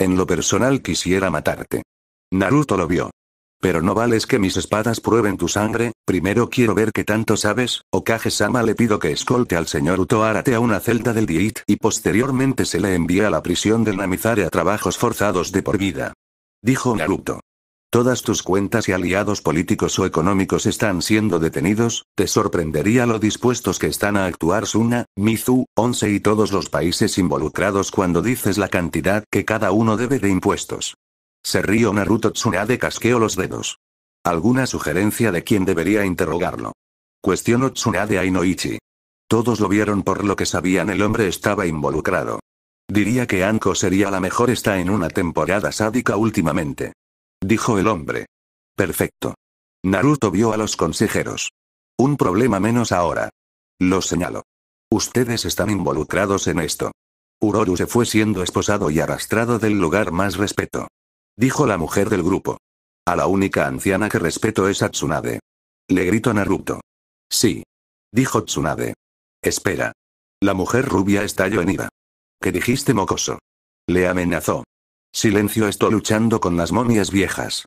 En lo personal quisiera matarte. Naruto lo vio. Pero no vales que mis espadas prueben tu sangre, primero quiero ver qué tanto sabes, Okage-sama le pido que escolte al señor Utoarate a una celda del Diit y posteriormente se le envía a la prisión del Namizare a trabajos forzados de por vida. Dijo Naruto. Todas tus cuentas y aliados políticos o económicos están siendo detenidos, te sorprendería lo dispuestos que están a actuar Suna, Mizu, Once y todos los países involucrados cuando dices la cantidad que cada uno debe de impuestos. Se rió Naruto Tsunade casqueó los dedos. ¿Alguna sugerencia de quién debería interrogarlo? Cuestionó Tsunade a Inoichi. Todos lo vieron por lo que sabían el hombre estaba involucrado. Diría que Anko sería la mejor está en una temporada sádica últimamente. Dijo el hombre. Perfecto. Naruto vio a los consejeros. Un problema menos ahora. Los señalo. Ustedes están involucrados en esto. Uroru se fue siendo esposado y arrastrado del lugar más respeto dijo la mujer del grupo. A la única anciana que respeto es a Tsunade. Le gritó Naruto. Sí. Dijo Tsunade. Espera. La mujer rubia estalló en ira. ¿Qué dijiste mocoso? Le amenazó. Silencio estoy luchando con las momias viejas.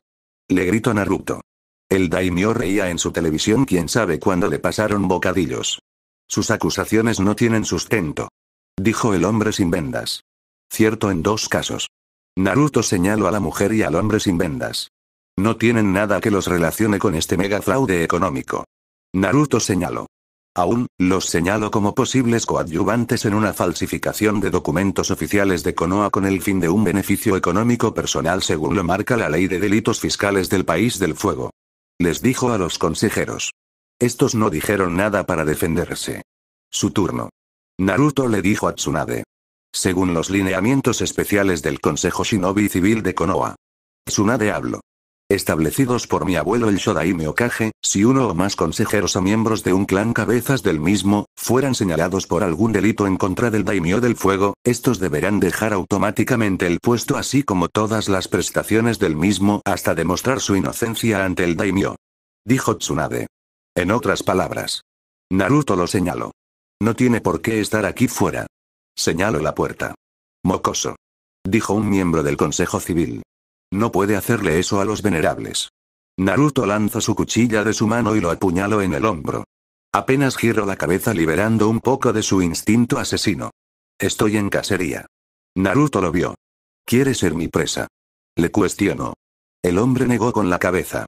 Le gritó Naruto. El daimyo reía en su televisión quién sabe cuándo le pasaron bocadillos. Sus acusaciones no tienen sustento. Dijo el hombre sin vendas. Cierto en dos casos. Naruto señaló a la mujer y al hombre sin vendas. No tienen nada que los relacione con este mega fraude económico. Naruto señaló. Aún, los señaló como posibles coadyuvantes en una falsificación de documentos oficiales de Konoha con el fin de un beneficio económico personal según lo marca la ley de delitos fiscales del país del fuego. Les dijo a los consejeros. Estos no dijeron nada para defenderse. Su turno. Naruto le dijo a Tsunade según los lineamientos especiales del Consejo Shinobi Civil de Konoha. Tsunade habló. Establecidos por mi abuelo el Shodai Kage, si uno o más consejeros o miembros de un clan cabezas del mismo, fueran señalados por algún delito en contra del daimyo del fuego, estos deberán dejar automáticamente el puesto así como todas las prestaciones del mismo hasta demostrar su inocencia ante el daimyo. Dijo Tsunade. En otras palabras. Naruto lo señaló. No tiene por qué estar aquí fuera. Señalo la puerta. Mocoso. Dijo un miembro del Consejo Civil. No puede hacerle eso a los venerables. Naruto lanzó su cuchilla de su mano y lo apuñaló en el hombro. Apenas giró la cabeza liberando un poco de su instinto asesino. Estoy en cacería. Naruto lo vio. ¿Quiere ser mi presa? Le cuestionó. El hombre negó con la cabeza.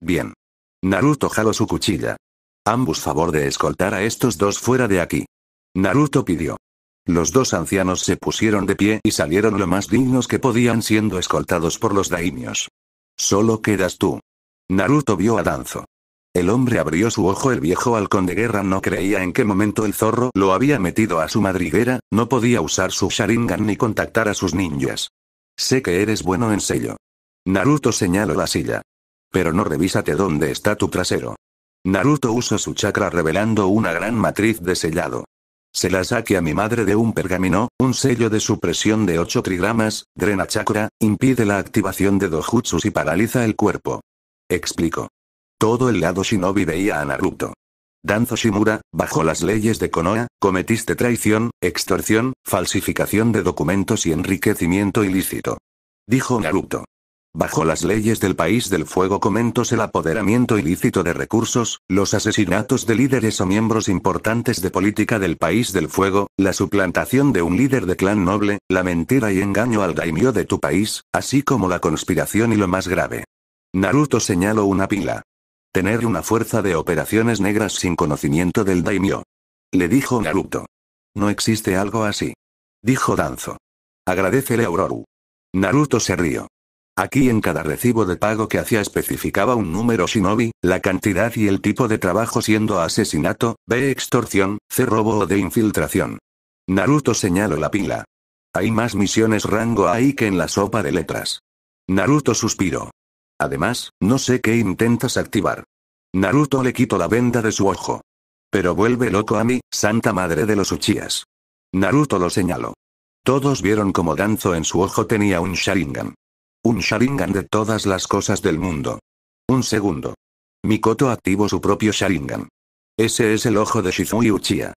Bien. Naruto jaló su cuchilla. Ambos favor de escoltar a estos dos fuera de aquí. Naruto pidió. Los dos ancianos se pusieron de pie y salieron lo más dignos que podían siendo escoltados por los daimios. Solo quedas tú. Naruto vio a Danzo. El hombre abrió su ojo. El viejo halcón de guerra no creía en qué momento el zorro lo había metido a su madriguera, no podía usar su Sharingan ni contactar a sus ninjas. Sé que eres bueno en sello. Naruto señaló la silla. Pero no revísate dónde está tu trasero. Naruto usó su chakra revelando una gran matriz de sellado. Se la saque a mi madre de un pergamino, un sello de supresión de 8 trigramas, drena chakra, impide la activación de dojutsu y paraliza el cuerpo. Explico. Todo el lado shinobi veía a Naruto. Danzo Shimura, bajo las leyes de Konoha, cometiste traición, extorsión, falsificación de documentos y enriquecimiento ilícito. Dijo Naruto. Bajo las leyes del país del fuego comentos el apoderamiento ilícito de recursos, los asesinatos de líderes o miembros importantes de política del país del fuego, la suplantación de un líder de clan noble, la mentira y engaño al daimyo de tu país, así como la conspiración y lo más grave. Naruto señaló una pila. Tener una fuerza de operaciones negras sin conocimiento del daimyo. Le dijo Naruto. No existe algo así. Dijo Danzo. Agradecele a Uroru. Naruto se rió. Aquí en cada recibo de pago que hacía especificaba un número shinobi, la cantidad y el tipo de trabajo siendo asesinato, B extorsión, C robo o de infiltración. Naruto señaló la pila. Hay más misiones rango ahí que en la sopa de letras. Naruto suspiró. Además, no sé qué intentas activar. Naruto le quitó la venda de su ojo. Pero vuelve loco a mí, santa madre de los Uchías. Naruto lo señaló. Todos vieron como Danzo en su ojo tenía un Sharingan. Un Sharingan de todas las cosas del mundo. Un segundo. Mikoto activó su propio Sharingan. Ese es el ojo de Shizui Uchiha.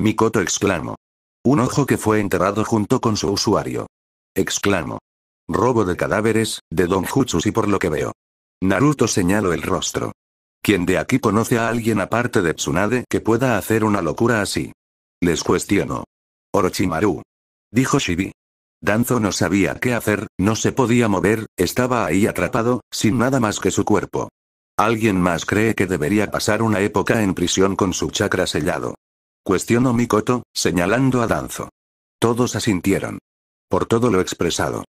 Mikoto exclamó. Un ojo que fue enterrado junto con su usuario. Exclamo. Robo de cadáveres, de Don Jutsus y por lo que veo. Naruto señaló el rostro. ¿Quién de aquí conoce a alguien aparte de Tsunade que pueda hacer una locura así? Les cuestiono. Orochimaru. Dijo Shibi. Danzo no sabía qué hacer, no se podía mover, estaba ahí atrapado, sin nada más que su cuerpo. Alguien más cree que debería pasar una época en prisión con su chakra sellado. Cuestionó Mikoto, señalando a Danzo. Todos asintieron. Por todo lo expresado.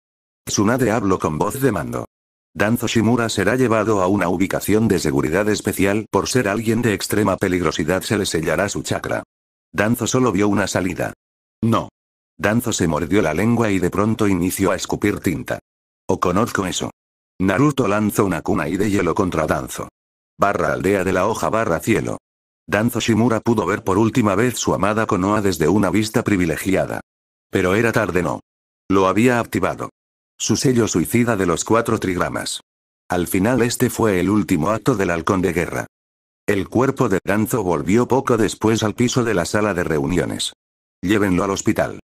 Tsunade habló con voz de mando. Danzo Shimura será llevado a una ubicación de seguridad especial por ser alguien de extrema peligrosidad se le sellará su chakra. Danzo solo vio una salida. No. Danzo se mordió la lengua y de pronto inició a escupir tinta. O oh, conozco eso. Naruto lanzó una cuna y de hielo contra Danzo. Barra aldea de la hoja barra cielo. Danzo Shimura pudo ver por última vez su amada Konoha desde una vista privilegiada. Pero era tarde no. Lo había activado. Su sello suicida de los cuatro trigramas. Al final este fue el último acto del halcón de guerra. El cuerpo de Danzo volvió poco después al piso de la sala de reuniones. Llévenlo al hospital.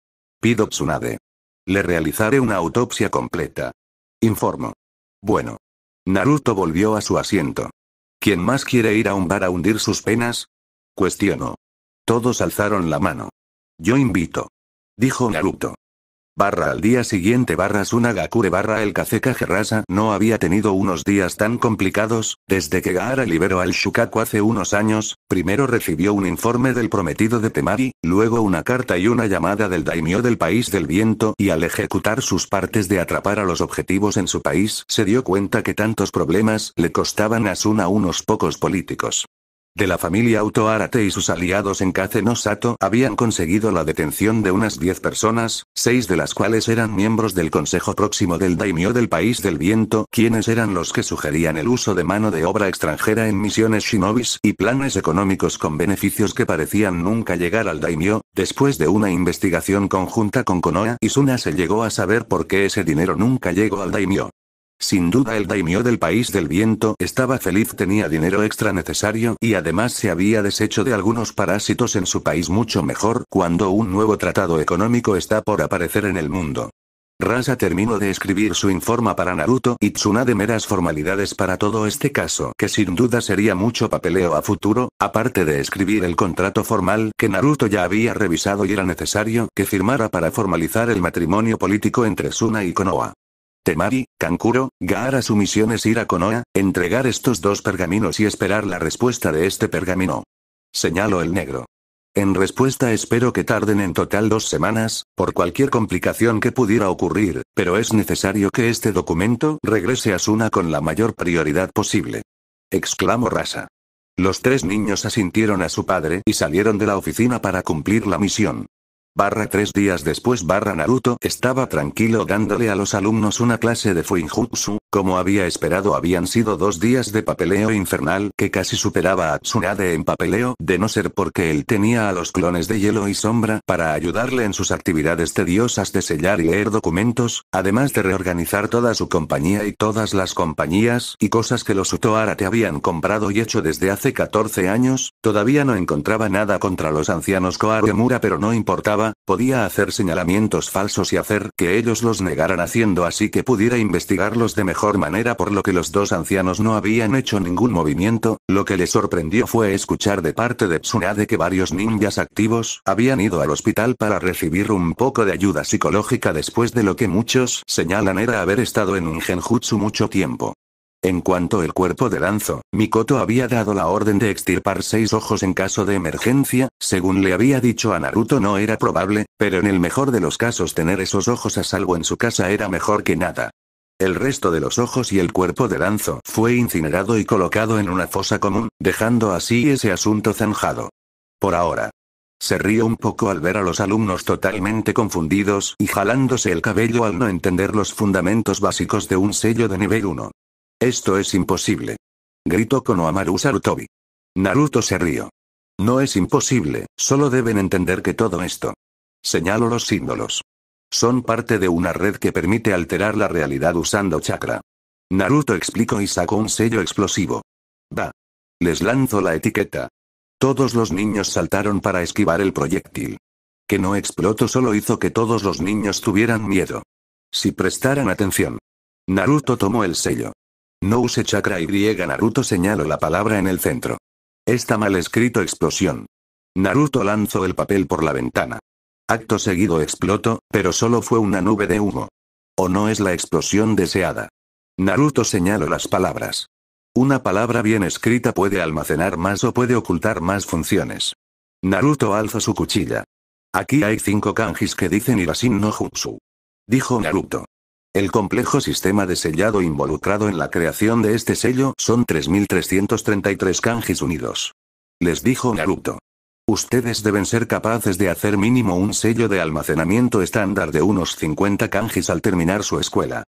Pido Tsunade. Le realizaré una autopsia completa. Informo. Bueno. Naruto volvió a su asiento. ¿Quién más quiere ir a un bar a hundir sus penas? Cuestionó. Todos alzaron la mano. Yo invito. Dijo Naruto. Barra al día siguiente barra Sunagakure barra el Kazeka Gerasa no había tenido unos días tan complicados, desde que Gaara liberó al Shukaku hace unos años, primero recibió un informe del prometido de Temari, luego una carta y una llamada del daimyo del país del viento y al ejecutar sus partes de atrapar a los objetivos en su país se dio cuenta que tantos problemas le costaban a a unos pocos políticos de la familia Autoarate y sus aliados en Kazeno Sato habían conseguido la detención de unas 10 personas, seis de las cuales eran miembros del Consejo Próximo del Daimyo del País del Viento, quienes eran los que sugerían el uso de mano de obra extranjera en misiones shinobis y planes económicos con beneficios que parecían nunca llegar al Daimyo. Después de una investigación conjunta con Konoha y Suna se llegó a saber por qué ese dinero nunca llegó al Daimyo. Sin duda el daimyo del país del viento estaba feliz, tenía dinero extra necesario y además se había deshecho de algunos parásitos en su país mucho mejor cuando un nuevo tratado económico está por aparecer en el mundo. Rasa terminó de escribir su informe para Naruto y de meras formalidades para todo este caso, que sin duda sería mucho papeleo a futuro, aparte de escribir el contrato formal que Naruto ya había revisado y era necesario que firmara para formalizar el matrimonio político entre Suna y Konoha. Temari, Kankuro, Gaara su misión es ir a Konoha, entregar estos dos pergaminos y esperar la respuesta de este pergamino. Señalo el negro. En respuesta espero que tarden en total dos semanas, por cualquier complicación que pudiera ocurrir, pero es necesario que este documento regrese a Suna con la mayor prioridad posible. Exclamó Rasa. Los tres niños asintieron a su padre y salieron de la oficina para cumplir la misión. Barra tres días después barra Naruto estaba tranquilo dándole a los alumnos una clase de Fuinjutsu, como había esperado habían sido dos días de papeleo infernal que casi superaba a Tsunade en papeleo, de no ser porque él tenía a los clones de hielo y sombra para ayudarle en sus actividades tediosas de sellar y leer documentos, además de reorganizar toda su compañía y todas las compañías y cosas que los Utoarate te habían comprado y hecho desde hace 14 años, todavía no encontraba nada contra los ancianos Mura, pero no importaba podía hacer señalamientos falsos y hacer que ellos los negaran haciendo así que pudiera investigarlos de mejor manera por lo que los dos ancianos no habían hecho ningún movimiento, lo que le sorprendió fue escuchar de parte de Tsunade que varios ninjas activos habían ido al hospital para recibir un poco de ayuda psicológica después de lo que muchos señalan era haber estado en un genjutsu mucho tiempo. En cuanto el cuerpo de Lanzo, Mikoto había dado la orden de extirpar seis ojos en caso de emergencia, según le había dicho a Naruto no era probable, pero en el mejor de los casos tener esos ojos a salvo en su casa era mejor que nada. El resto de los ojos y el cuerpo de Lanzo fue incinerado y colocado en una fosa común, dejando así ese asunto zanjado. Por ahora. Se rió un poco al ver a los alumnos totalmente confundidos y jalándose el cabello al no entender los fundamentos básicos de un sello de nivel 1. Esto es imposible. Gritó Konohamaru Sarutobi. Naruto se rió. No es imposible, solo deben entender que todo esto. Señalo los símbolos. Son parte de una red que permite alterar la realidad usando chakra. Naruto explicó y sacó un sello explosivo. Va. Les lanzo la etiqueta. Todos los niños saltaron para esquivar el proyectil. Que no explotó solo hizo que todos los niños tuvieran miedo. Si prestaran atención. Naruto tomó el sello. No use chakra Y griega Naruto señaló la palabra en el centro. Está mal escrito explosión. Naruto lanzó el papel por la ventana. Acto seguido explotó, pero solo fue una nube de humo. O no es la explosión deseada. Naruto señaló las palabras. Una palabra bien escrita puede almacenar más o puede ocultar más funciones. Naruto alza su cuchilla. Aquí hay cinco kanjis que dicen Irasin no Jutsu. Dijo Naruto. El complejo sistema de sellado involucrado en la creación de este sello son 3.333 kanjis unidos. Les dijo Naruto. Ustedes deben ser capaces de hacer mínimo un sello de almacenamiento estándar de unos 50 kanjis al terminar su escuela.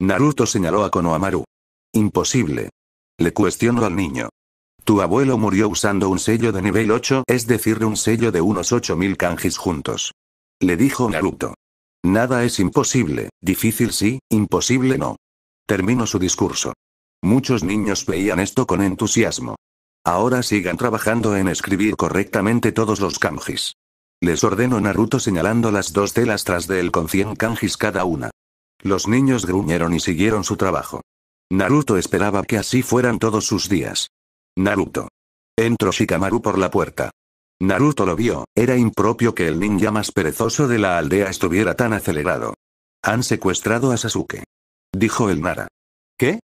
Naruto señaló a Konohamaru. Imposible. Le cuestionó al niño. Tu abuelo murió usando un sello de nivel 8, es decir, un sello de unos 8.000 kanjis juntos. Le dijo Naruto. Nada es imposible, difícil sí, imposible no. Terminó su discurso. Muchos niños veían esto con entusiasmo. Ahora sigan trabajando en escribir correctamente todos los kanjis. Les ordeno Naruto señalando las dos telas tras de él con 100 kanjis cada una. Los niños gruñeron y siguieron su trabajo. Naruto esperaba que así fueran todos sus días. Naruto. Entró Shikamaru por la puerta. Naruto lo vio, era impropio que el ninja más perezoso de la aldea estuviera tan acelerado. Han secuestrado a Sasuke. Dijo el Nara. ¿Qué?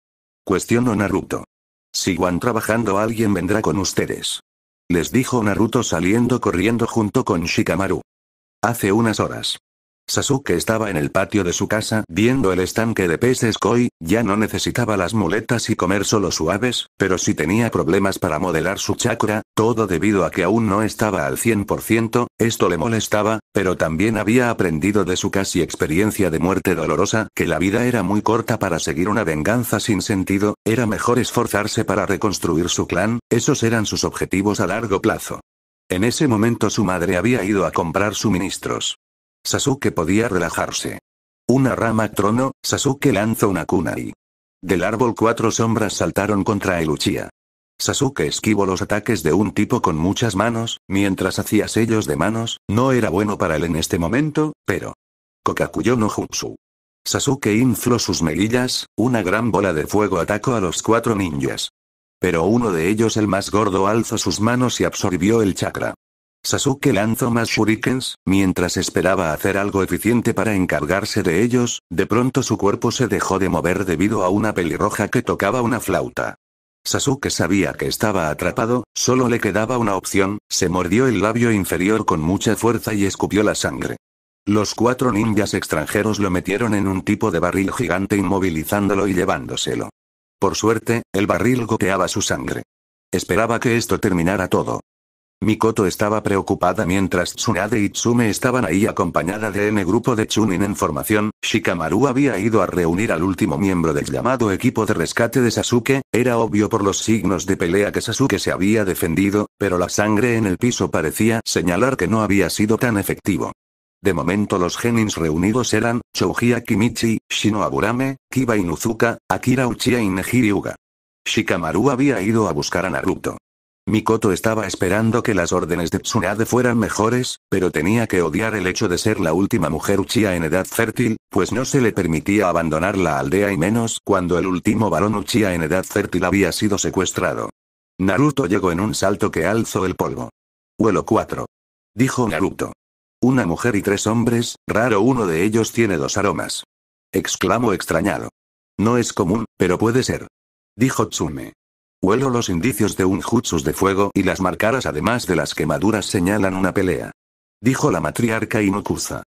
Cuestionó Naruto. van trabajando alguien vendrá con ustedes. Les dijo Naruto saliendo corriendo junto con Shikamaru. Hace unas horas. Sasuke estaba en el patio de su casa viendo el estanque de peces koi, ya no necesitaba las muletas y comer solo suaves, pero si tenía problemas para modelar su chakra, todo debido a que aún no estaba al 100%, esto le molestaba, pero también había aprendido de su casi experiencia de muerte dolorosa que la vida era muy corta para seguir una venganza sin sentido, era mejor esforzarse para reconstruir su clan, esos eran sus objetivos a largo plazo. En ese momento su madre había ido a comprar suministros. Sasuke podía relajarse. Una rama trono, Sasuke lanzó una kunai. Del árbol cuatro sombras saltaron contra el Uchiha. Sasuke esquivó los ataques de un tipo con muchas manos, mientras hacía sellos de manos, no era bueno para él en este momento, pero... Kokakuyo no jutsu. Sasuke infló sus mejillas. una gran bola de fuego atacó a los cuatro ninjas. Pero uno de ellos el más gordo alzó sus manos y absorbió el chakra. Sasuke lanzó más shurikens, mientras esperaba hacer algo eficiente para encargarse de ellos, de pronto su cuerpo se dejó de mover debido a una pelirroja que tocaba una flauta. Sasuke sabía que estaba atrapado, solo le quedaba una opción, se mordió el labio inferior con mucha fuerza y escupió la sangre. Los cuatro ninjas extranjeros lo metieron en un tipo de barril gigante inmovilizándolo y llevándoselo. Por suerte, el barril goteaba su sangre. Esperaba que esto terminara todo, Mikoto estaba preocupada mientras Tsunade y Tsume estaban ahí acompañada de N grupo de Chunin en formación, Shikamaru había ido a reunir al último miembro del llamado equipo de rescate de Sasuke, era obvio por los signos de pelea que Sasuke se había defendido, pero la sangre en el piso parecía señalar que no había sido tan efectivo. De momento los genins reunidos eran, Shouji Akimichi, Shino Aburame, Kiba Inuzuka, Akira Uchiha y Neji Shikamaru había ido a buscar a Naruto. Mikoto estaba esperando que las órdenes de Tsunade fueran mejores, pero tenía que odiar el hecho de ser la última mujer Uchiha en edad fértil, pues no se le permitía abandonar la aldea y menos cuando el último varón Uchiha en edad fértil había sido secuestrado. Naruto llegó en un salto que alzó el polvo. Huelo 4. Dijo Naruto. Una mujer y tres hombres, raro uno de ellos tiene dos aromas. Exclamó extrañado. No es común, pero puede ser. Dijo Tsume. Huelo los indicios de un jutsus de fuego y las marcaras además de las quemaduras señalan una pelea. Dijo la matriarca Inokuza.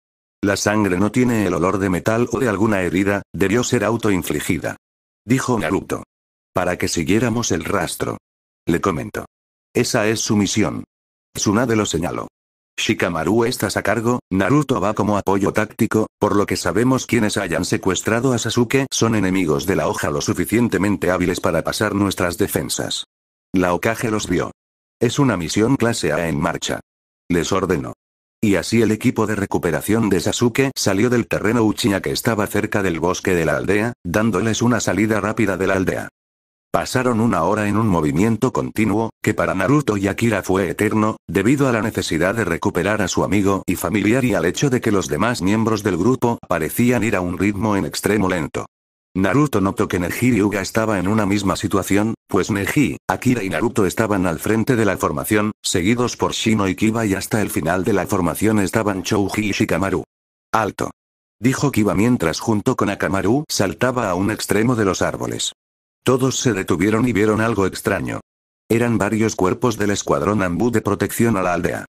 La sangre no tiene el olor de metal o de alguna herida, debió ser autoinfligida. Dijo Naruto. Para que siguiéramos el rastro. Le comentó. Esa es su misión. Tsunade lo señaló. Shikamaru estás a cargo, Naruto va como apoyo táctico, por lo que sabemos quienes hayan secuestrado a Sasuke son enemigos de la hoja lo suficientemente hábiles para pasar nuestras defensas. La Okage los vio. Es una misión clase A en marcha. Les ordenó. Y así el equipo de recuperación de Sasuke salió del terreno Uchiha que estaba cerca del bosque de la aldea, dándoles una salida rápida de la aldea. Pasaron una hora en un movimiento continuo, que para Naruto y Akira fue eterno, debido a la necesidad de recuperar a su amigo y familiar y al hecho de que los demás miembros del grupo parecían ir a un ritmo en extremo lento. Naruto notó que Neji y Uga estaba en una misma situación, pues Neji, Akira y Naruto estaban al frente de la formación, seguidos por Shino y Kiba y hasta el final de la formación estaban Chouji y Shikamaru. Alto. Dijo Kiba mientras junto con Akamaru saltaba a un extremo de los árboles. Todos se detuvieron y vieron algo extraño. Eran varios cuerpos del escuadrón Ambu de protección a la aldea.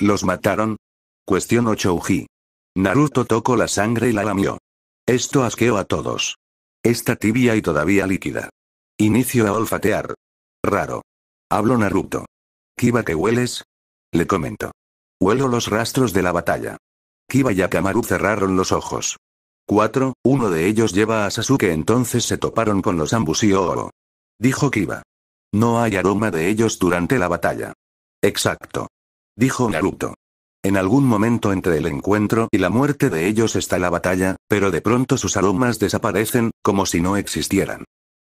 ¿Los mataron? Cuestionó Chouji. Naruto tocó la sangre y la lamió. Esto asqueó a todos. Esta tibia y todavía líquida. Inicio a olfatear. Raro. Hablo Naruto. Kiba, que hueles? Le comento. Huelo los rastros de la batalla. Kiba y Akamaru cerraron los ojos. Cuatro, uno de ellos lleva a Sasuke entonces se toparon con los Oro. Dijo Kiba. No hay aroma de ellos durante la batalla. Exacto. Dijo Naruto. En algún momento entre el encuentro y la muerte de ellos está la batalla, pero de pronto sus aromas desaparecen, como si no existieran.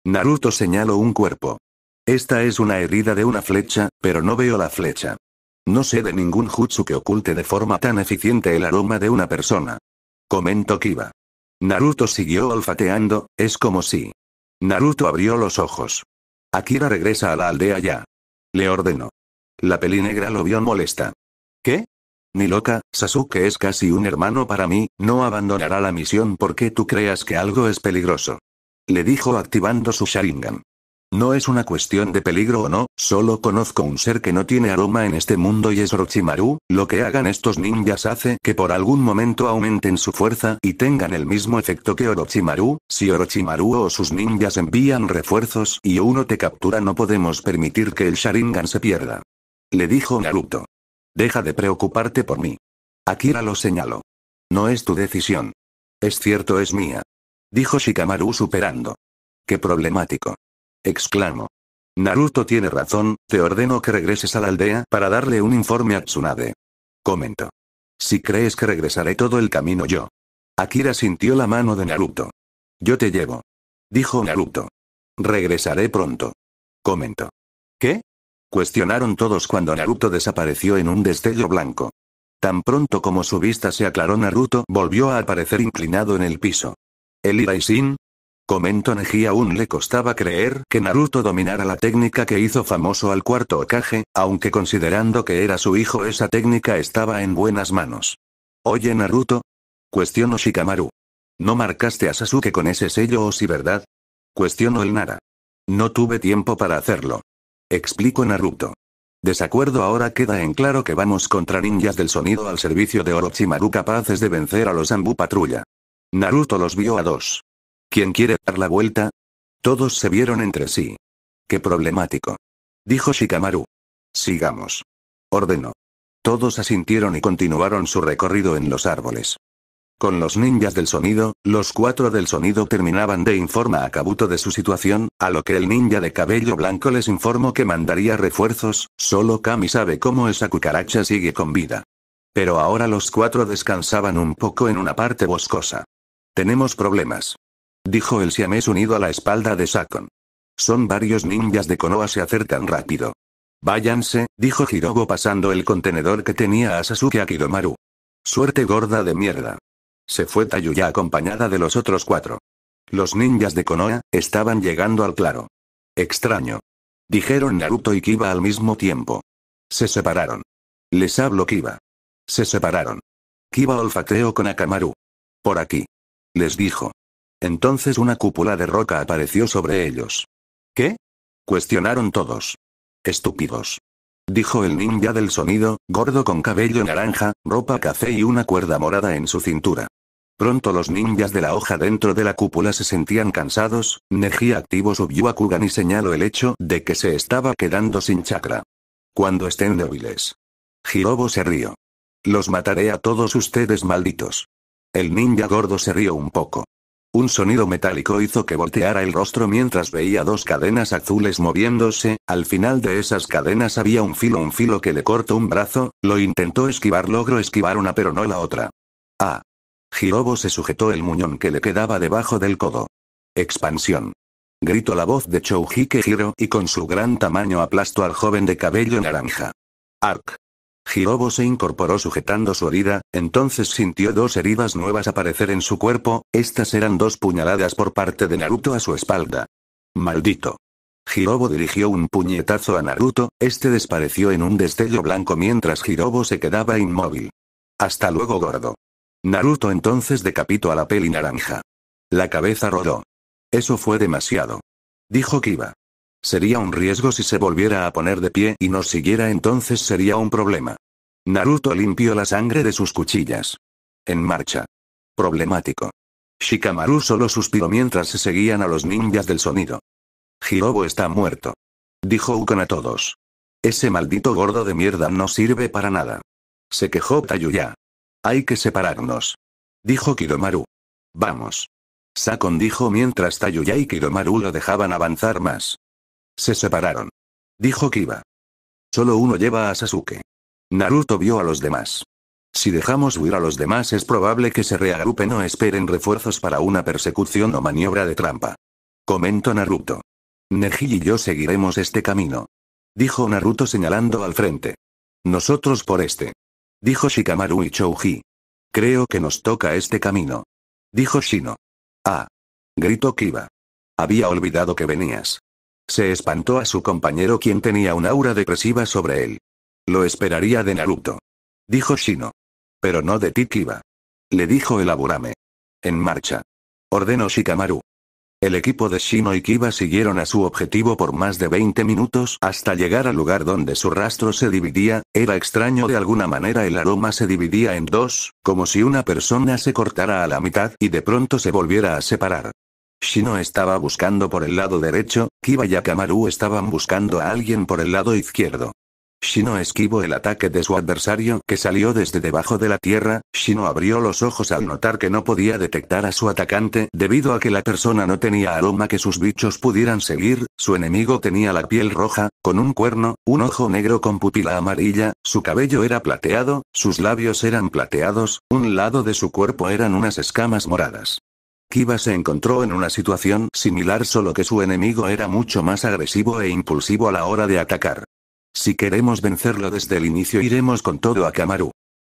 Naruto señaló un cuerpo. Esta es una herida de una flecha, pero no veo la flecha. No sé de ningún jutsu que oculte de forma tan eficiente el aroma de una persona. Comentó Kiba. Naruto siguió olfateando, es como si. Naruto abrió los ojos. Akira regresa a la aldea ya. Le ordenó. La negra lo vio molesta. ¿Qué? Ni loca, Sasuke es casi un hermano para mí, no abandonará la misión porque tú creas que algo es peligroso. Le dijo activando su Sharingan. No es una cuestión de peligro o no, solo conozco un ser que no tiene aroma en este mundo y es Orochimaru, lo que hagan estos ninjas hace que por algún momento aumenten su fuerza y tengan el mismo efecto que Orochimaru, si Orochimaru o sus ninjas envían refuerzos y uno te captura no podemos permitir que el Sharingan se pierda. Le dijo Naruto. Deja de preocuparte por mí. Akira lo señaló. No es tu decisión. Es cierto es mía. Dijo Shikamaru superando. Qué problemático exclamo. Naruto tiene razón, te ordeno que regreses a la aldea para darle un informe a Tsunade. Comento. Si crees que regresaré todo el camino yo. Akira sintió la mano de Naruto. Yo te llevo. Dijo Naruto. Regresaré pronto. Comento. ¿Qué? Cuestionaron todos cuando Naruto desapareció en un destello blanco. Tan pronto como su vista se aclaró Naruto volvió a aparecer inclinado en el piso. El Iraisin, Comento Neji aún le costaba creer que Naruto dominara la técnica que hizo famoso al cuarto Okage, aunque considerando que era su hijo esa técnica estaba en buenas manos. Oye Naruto. cuestionó Shikamaru. ¿No marcaste a Sasuke con ese sello o si verdad? Cuestionó el Nara. No tuve tiempo para hacerlo. Explico Naruto. Desacuerdo ahora queda en claro que vamos contra ninjas del sonido al servicio de Orochimaru capaces de vencer a los Ambu Patrulla. Naruto los vio a dos. ¿Quién quiere dar la vuelta? Todos se vieron entre sí. Qué problemático. Dijo Shikamaru. Sigamos. Ordenó. Todos asintieron y continuaron su recorrido en los árboles. Con los ninjas del sonido, los cuatro del sonido terminaban de informar a Kabuto de su situación, a lo que el ninja de cabello blanco les informó que mandaría refuerzos, solo Kami sabe cómo esa cucaracha sigue con vida. Pero ahora los cuatro descansaban un poco en una parte boscosa. Tenemos problemas dijo el siamés unido a la espalda de Sakon. Son varios ninjas de Konoha se acercan rápido. Váyanse, dijo Hirogo pasando el contenedor que tenía a Sasuke a Kidomaru. Suerte gorda de mierda. Se fue Tayuya acompañada de los otros cuatro. Los ninjas de Konoha, estaban llegando al claro. Extraño. Dijeron Naruto y Kiba al mismo tiempo. Se separaron. Les hablo Kiba. Se separaron. Kiba olfateó con Akamaru. Por aquí. Les dijo. Entonces una cúpula de roca apareció sobre ellos. ¿Qué? cuestionaron todos. Estúpidos. Dijo el ninja del sonido, gordo con cabello naranja, ropa café y una cuerda morada en su cintura. Pronto los ninjas de la hoja dentro de la cúpula se sentían cansados, Neji activo subió a Kugan y señaló el hecho de que se estaba quedando sin chakra. Cuando estén débiles. Hirobo se rió. Los mataré a todos ustedes malditos. El ninja gordo se rió un poco. Un sonido metálico hizo que volteara el rostro mientras veía dos cadenas azules moviéndose, al final de esas cadenas había un filo, un filo que le cortó un brazo, lo intentó esquivar, logró esquivar una pero no la otra. Ah. Girobo se sujetó el muñón que le quedaba debajo del codo. Expansión. Gritó la voz de Chouji que giro y con su gran tamaño aplastó al joven de cabello naranja. Ark. Girobo se incorporó sujetando su herida, entonces sintió dos heridas nuevas aparecer en su cuerpo, estas eran dos puñaladas por parte de Naruto a su espalda. Maldito. Girobo dirigió un puñetazo a Naruto, este despareció en un destello blanco mientras Girobo se quedaba inmóvil. Hasta luego gordo. Naruto entonces decapitó a la peli naranja. La cabeza rodó. Eso fue demasiado. Dijo Kiba. Sería un riesgo si se volviera a poner de pie y nos siguiera entonces sería un problema. Naruto limpió la sangre de sus cuchillas. En marcha. Problemático. Shikamaru solo suspiró mientras se seguían a los ninjas del sonido. Hirobo está muerto. Dijo Ukon a todos. Ese maldito gordo de mierda no sirve para nada. Se quejó Tayuya. Hay que separarnos. Dijo Kidomaru. Vamos. Sakon dijo mientras Tayuya y Kidomaru lo dejaban avanzar más. Se separaron. Dijo Kiba. Solo uno lleva a Sasuke. Naruto vio a los demás. Si dejamos huir a los demás es probable que se reagrupen o esperen refuerzos para una persecución o maniobra de trampa. Comentó Naruto. Neji y yo seguiremos este camino. Dijo Naruto señalando al frente. Nosotros por este. Dijo Shikamaru y Chouji. Creo que nos toca este camino. Dijo Shino. Ah. Gritó Kiba. Había olvidado que venías. Se espantó a su compañero quien tenía un aura depresiva sobre él. Lo esperaría de Naruto. Dijo Shino. Pero no de Kiba. Le dijo el Aburame. En marcha. Ordenó Shikamaru. El equipo de Shino y Kiba siguieron a su objetivo por más de 20 minutos hasta llegar al lugar donde su rastro se dividía, era extraño de alguna manera el aroma se dividía en dos, como si una persona se cortara a la mitad y de pronto se volviera a separar. Shino estaba buscando por el lado derecho, Kiba y Akamaru estaban buscando a alguien por el lado izquierdo. Shino esquivó el ataque de su adversario que salió desde debajo de la tierra, Shino abrió los ojos al notar que no podía detectar a su atacante debido a que la persona no tenía aroma que sus bichos pudieran seguir, su enemigo tenía la piel roja, con un cuerno, un ojo negro con pupila amarilla, su cabello era plateado, sus labios eran plateados, un lado de su cuerpo eran unas escamas moradas. Kiba se encontró en una situación similar solo que su enemigo era mucho más agresivo e impulsivo a la hora de atacar. Si queremos vencerlo desde el inicio iremos con todo a Kamaru.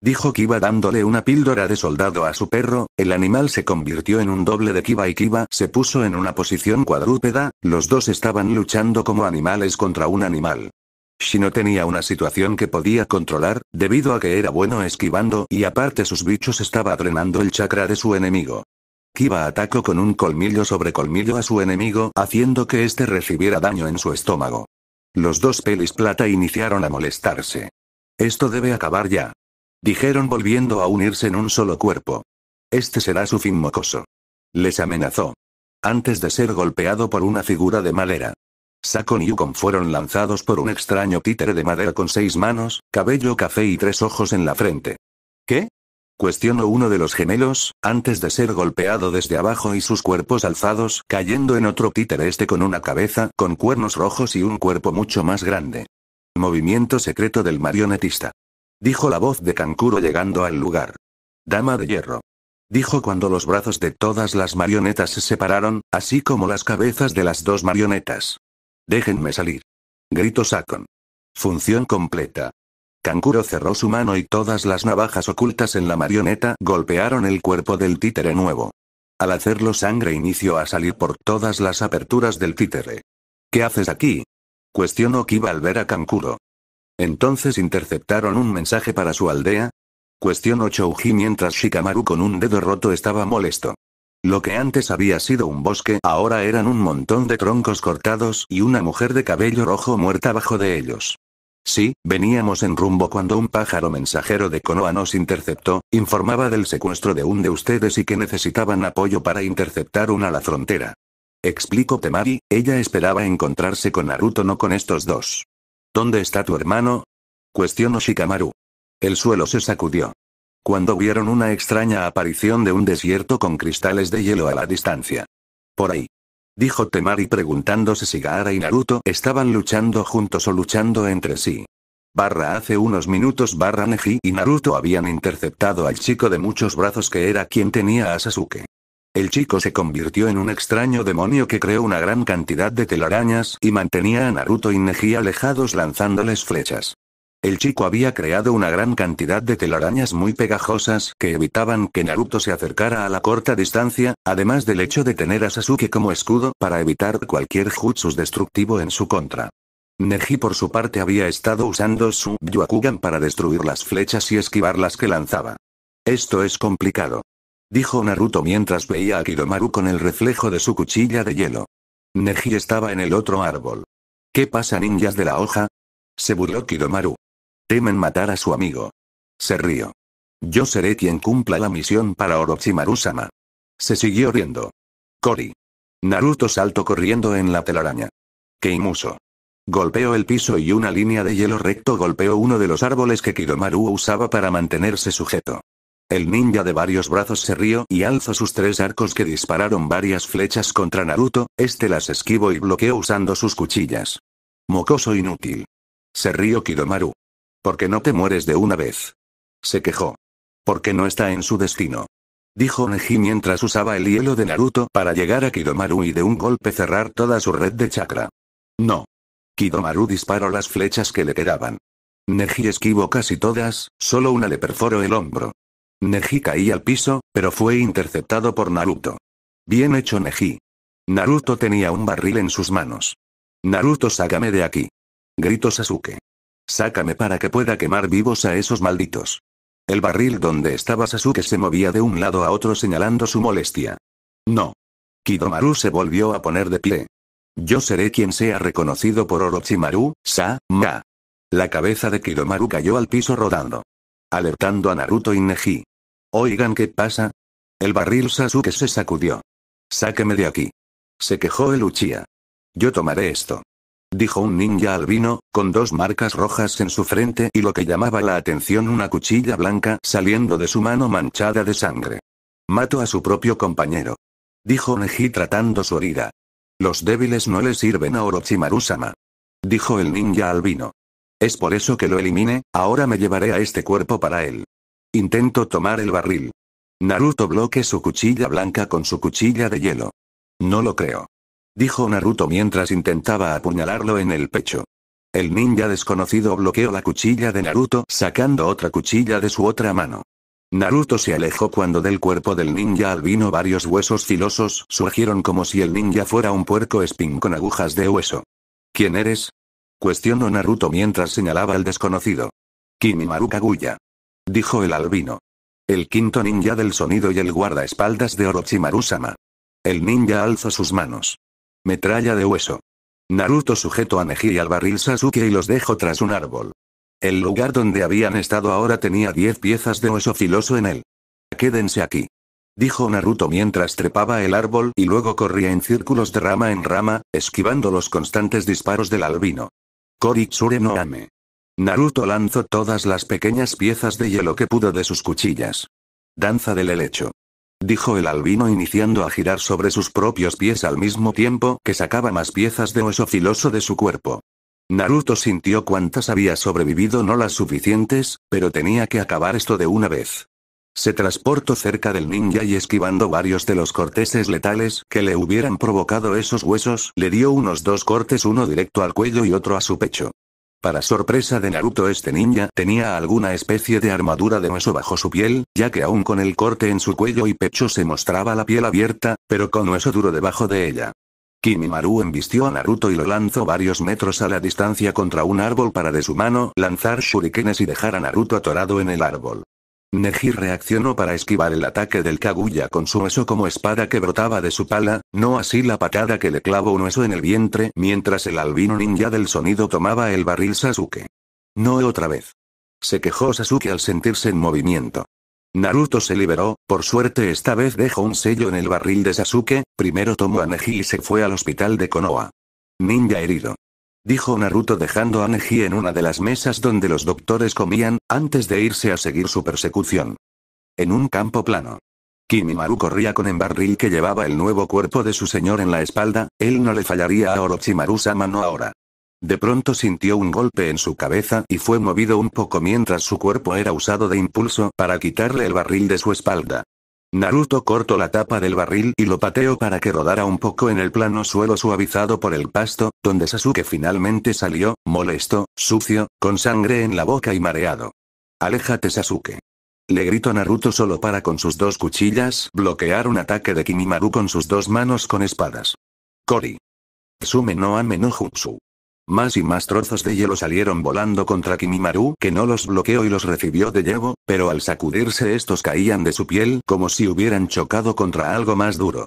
Dijo Kiba dándole una píldora de soldado a su perro, el animal se convirtió en un doble de Kiba y Kiba se puso en una posición cuadrúpeda, los dos estaban luchando como animales contra un animal. Shino tenía una situación que podía controlar, debido a que era bueno esquivando y aparte sus bichos estaba drenando el chakra de su enemigo. Kiba atacó con un colmillo sobre colmillo a su enemigo, haciendo que éste recibiera daño en su estómago. Los dos pelis plata iniciaron a molestarse. Esto debe acabar ya. Dijeron volviendo a unirse en un solo cuerpo. Este será su fin mocoso. Les amenazó. Antes de ser golpeado por una figura de madera. Sakon y Yukon fueron lanzados por un extraño títere de madera con seis manos, cabello café y tres ojos en la frente. ¿Qué? Cuestionó uno de los gemelos, antes de ser golpeado desde abajo y sus cuerpos alzados, cayendo en otro títer este con una cabeza, con cuernos rojos y un cuerpo mucho más grande. Movimiento secreto del marionetista. Dijo la voz de Kankuro llegando al lugar. Dama de hierro. Dijo cuando los brazos de todas las marionetas se separaron, así como las cabezas de las dos marionetas. Déjenme salir. Gritó Sakon. Función completa. Kankuro cerró su mano y todas las navajas ocultas en la marioneta golpearon el cuerpo del títere nuevo. Al hacerlo sangre inició a salir por todas las aperturas del títere. ¿Qué haces aquí? Cuestionó Kiba al ver a Kankuro. Entonces interceptaron un mensaje para su aldea. Cuestionó Chouji mientras Shikamaru con un dedo roto estaba molesto. Lo que antes había sido un bosque ahora eran un montón de troncos cortados y una mujer de cabello rojo muerta bajo de ellos. Sí, veníamos en rumbo cuando un pájaro mensajero de Konoha nos interceptó, informaba del secuestro de un de ustedes y que necesitaban apoyo para interceptar una a la frontera. Explicó Temari, ella esperaba encontrarse con Naruto no con estos dos. ¿Dónde está tu hermano? Cuestionó Shikamaru. El suelo se sacudió. Cuando vieron una extraña aparición de un desierto con cristales de hielo a la distancia. Por ahí. Dijo Temari preguntándose si Gaara y Naruto estaban luchando juntos o luchando entre sí. Barra hace unos minutos barra Neji y Naruto habían interceptado al chico de muchos brazos que era quien tenía a Sasuke. El chico se convirtió en un extraño demonio que creó una gran cantidad de telarañas y mantenía a Naruto y Neji alejados lanzándoles flechas. El chico había creado una gran cantidad de telarañas muy pegajosas que evitaban que Naruto se acercara a la corta distancia, además del hecho de tener a Sasuke como escudo para evitar cualquier jutsu destructivo en su contra. Neji por su parte había estado usando su Byakugan para destruir las flechas y esquivar las que lanzaba. Esto es complicado. Dijo Naruto mientras veía a Kidomaru con el reflejo de su cuchilla de hielo. Neji estaba en el otro árbol. ¿Qué pasa ninjas de la hoja? Se burló Kidomaru. Temen matar a su amigo. Se río. Yo seré quien cumpla la misión para Orochimaru-sama. Se siguió riendo. Kori. Naruto saltó corriendo en la telaraña. Keimuso. Golpeó el piso y una línea de hielo recto golpeó uno de los árboles que Kidomaru usaba para mantenerse sujeto. El ninja de varios brazos se rió y alzó sus tres arcos que dispararon varias flechas contra Naruto, este las esquivó y bloqueó usando sus cuchillas. Mocoso inútil. Se rió Kidomaru. Porque no te mueres de una vez? Se quejó. Porque no está en su destino. Dijo Neji mientras usaba el hielo de Naruto para llegar a Kidomaru y de un golpe cerrar toda su red de chakra. No. Kidomaru disparó las flechas que le quedaban. Neji esquivó casi todas, solo una le perforó el hombro. Neji caí al piso, pero fue interceptado por Naruto. Bien hecho Neji. Naruto tenía un barril en sus manos. Naruto sácame de aquí. Gritó Sasuke. Sácame para que pueda quemar vivos a esos malditos. El barril donde estaba Sasuke se movía de un lado a otro señalando su molestia. No. Kidomaru se volvió a poner de pie. Yo seré quien sea reconocido por Orochimaru, Sa-ma. La cabeza de Kidomaru cayó al piso rodando. Alertando a Naruto y Neji. Oigan, ¿qué pasa? El barril Sasuke se sacudió. Sáqueme de aquí. Se quejó el Uchiha. Yo tomaré esto dijo un ninja albino, con dos marcas rojas en su frente y lo que llamaba la atención una cuchilla blanca saliendo de su mano manchada de sangre. Mato a su propio compañero. Dijo Neji tratando su herida. Los débiles no le sirven a Orochimaru-sama. Dijo el ninja albino. Es por eso que lo elimine, ahora me llevaré a este cuerpo para él. Intento tomar el barril. Naruto bloque su cuchilla blanca con su cuchilla de hielo. No lo creo dijo Naruto mientras intentaba apuñalarlo en el pecho. El ninja desconocido bloqueó la cuchilla de Naruto sacando otra cuchilla de su otra mano. Naruto se alejó cuando del cuerpo del ninja albino varios huesos filosos surgieron como si el ninja fuera un puerco espín con agujas de hueso. ¿Quién eres? Cuestionó Naruto mientras señalaba al desconocido. Kimimaru Kaguya. Dijo el albino. El quinto ninja del sonido y el guardaespaldas de Orochimaru-sama. El ninja alzó sus manos. Metralla de hueso. Naruto sujeto a Neji y al barril Sasuke y los dejó tras un árbol. El lugar donde habían estado ahora tenía diez piezas de hueso filoso en él. Quédense aquí. Dijo Naruto mientras trepaba el árbol y luego corría en círculos de rama en rama, esquivando los constantes disparos del albino. Koritsure no Ame. Naruto lanzó todas las pequeñas piezas de hielo que pudo de sus cuchillas. Danza del helecho dijo el albino iniciando a girar sobre sus propios pies al mismo tiempo que sacaba más piezas de hueso filoso de su cuerpo. Naruto sintió cuántas había sobrevivido no las suficientes, pero tenía que acabar esto de una vez. Se transportó cerca del ninja y esquivando varios de los corteses letales que le hubieran provocado esos huesos, le dio unos dos cortes, uno directo al cuello y otro a su pecho. Para sorpresa de Naruto este ninja tenía alguna especie de armadura de hueso bajo su piel, ya que aún con el corte en su cuello y pecho se mostraba la piel abierta, pero con hueso duro debajo de ella. Kimimaru embistió a Naruto y lo lanzó varios metros a la distancia contra un árbol para de su mano lanzar shurikenes y dejar a Naruto atorado en el árbol. Neji reaccionó para esquivar el ataque del Kaguya con su hueso como espada que brotaba de su pala, no así la patada que le clavó un hueso en el vientre mientras el albino ninja del sonido tomaba el barril Sasuke. No otra vez. Se quejó Sasuke al sentirse en movimiento. Naruto se liberó, por suerte esta vez dejó un sello en el barril de Sasuke, primero tomó a Neji y se fue al hospital de Konoha. Ninja herido dijo Naruto dejando a Neji en una de las mesas donde los doctores comían, antes de irse a seguir su persecución. En un campo plano. Kimimaru corría con el barril que llevaba el nuevo cuerpo de su señor en la espalda, él no le fallaría a Orochimaru-sama no ahora. De pronto sintió un golpe en su cabeza y fue movido un poco mientras su cuerpo era usado de impulso para quitarle el barril de su espalda. Naruto cortó la tapa del barril y lo pateó para que rodara un poco en el plano suelo suavizado por el pasto, donde Sasuke finalmente salió, molesto, sucio, con sangre en la boca y mareado. Aléjate Sasuke. Le gritó Naruto solo para con sus dos cuchillas bloquear un ataque de Kimimaru con sus dos manos con espadas. Kori. Sume no ame jutsu. Más y más trozos de hielo salieron volando contra Kimimaru, que no los bloqueó y los recibió de llevo, pero al sacudirse estos caían de su piel como si hubieran chocado contra algo más duro.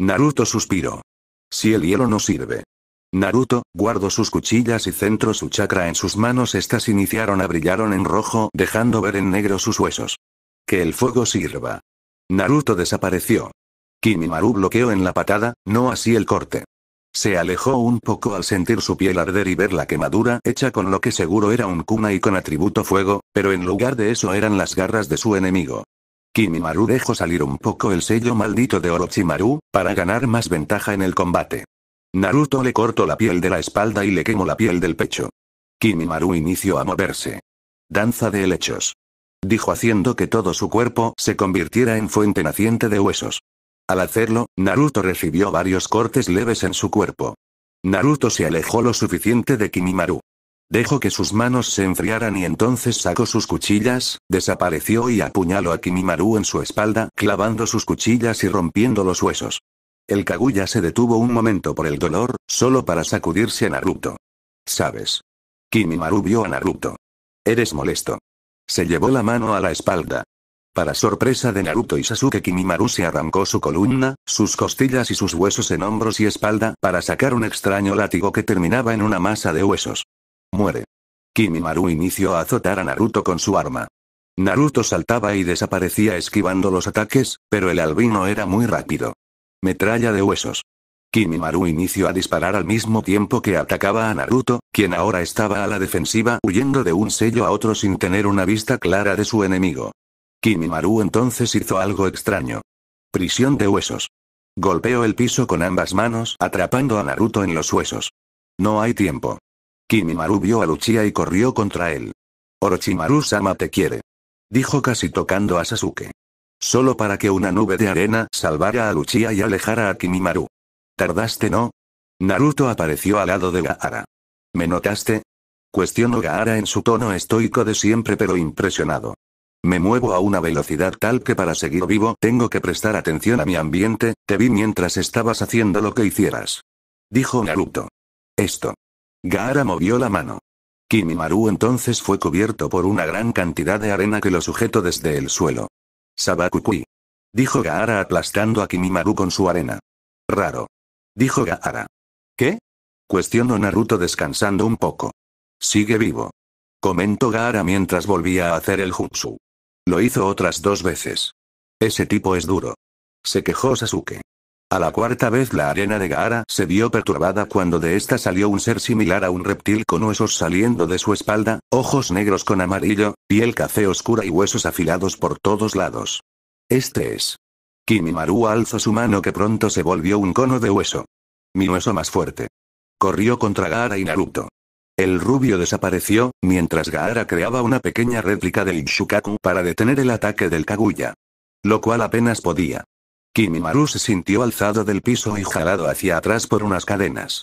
Naruto suspiró. Si el hielo no sirve. Naruto, guardó sus cuchillas y centró su chakra en sus manos. Estas iniciaron a brillaron en rojo, dejando ver en negro sus huesos. Que el fuego sirva. Naruto desapareció. Kimimaru bloqueó en la patada, no así el corte. Se alejó un poco al sentir su piel arder y ver la quemadura hecha con lo que seguro era un kuna y con atributo fuego, pero en lugar de eso eran las garras de su enemigo. Kimimaru dejó salir un poco el sello maldito de Orochimaru, para ganar más ventaja en el combate. Naruto le cortó la piel de la espalda y le quemó la piel del pecho. Kimimaru inició a moverse. Danza de helechos. Dijo haciendo que todo su cuerpo se convirtiera en fuente naciente de huesos. Al hacerlo, Naruto recibió varios cortes leves en su cuerpo. Naruto se alejó lo suficiente de Kimimaru. Dejó que sus manos se enfriaran y entonces sacó sus cuchillas, desapareció y apuñaló a Kimimaru en su espalda, clavando sus cuchillas y rompiendo los huesos. El Kaguya se detuvo un momento por el dolor, solo para sacudirse a Naruto. ¿Sabes? Kimimaru vio a Naruto. Eres molesto. Se llevó la mano a la espalda. Para sorpresa de Naruto y Sasuke Kimimaru se arrancó su columna, sus costillas y sus huesos en hombros y espalda para sacar un extraño látigo que terminaba en una masa de huesos. Muere. Kimimaru inició a azotar a Naruto con su arma. Naruto saltaba y desaparecía esquivando los ataques, pero el albino era muy rápido. Metralla de huesos. Kimimaru inició a disparar al mismo tiempo que atacaba a Naruto, quien ahora estaba a la defensiva huyendo de un sello a otro sin tener una vista clara de su enemigo. Kimimaru entonces hizo algo extraño. Prisión de huesos. Golpeó el piso con ambas manos, atrapando a Naruto en los huesos. No hay tiempo. Kimimaru vio a Luchia y corrió contra él. Orochimaru-sama te quiere. Dijo casi tocando a Sasuke. Solo para que una nube de arena salvara a Luchia y alejara a Kimimaru. ¿Tardaste no? Naruto apareció al lado de Gaara. ¿Me notaste? Cuestionó Gaara en su tono estoico de siempre pero impresionado. Me muevo a una velocidad tal que para seguir vivo tengo que prestar atención a mi ambiente, te vi mientras estabas haciendo lo que hicieras. Dijo Naruto. Esto. Gaara movió la mano. Kimimaru entonces fue cubierto por una gran cantidad de arena que lo sujetó desde el suelo. Sabakukui. Dijo Gaara aplastando a Kimimaru con su arena. Raro. Dijo Gaara. ¿Qué? Cuestionó Naruto descansando un poco. Sigue vivo. Comentó Gaara mientras volvía a hacer el jutsu. Lo hizo otras dos veces. Ese tipo es duro. Se quejó Sasuke. A la cuarta vez la arena de Gaara se vio perturbada cuando de esta salió un ser similar a un reptil con huesos saliendo de su espalda, ojos negros con amarillo, piel café oscura y huesos afilados por todos lados. Este es. Kimimaru alzó su mano que pronto se volvió un cono de hueso. Mi hueso más fuerte. Corrió contra Gaara y Naruto. El rubio desapareció, mientras Gaara creaba una pequeña réplica del Shukaku para detener el ataque del Kaguya. Lo cual apenas podía. Kimimaru se sintió alzado del piso y jalado hacia atrás por unas cadenas.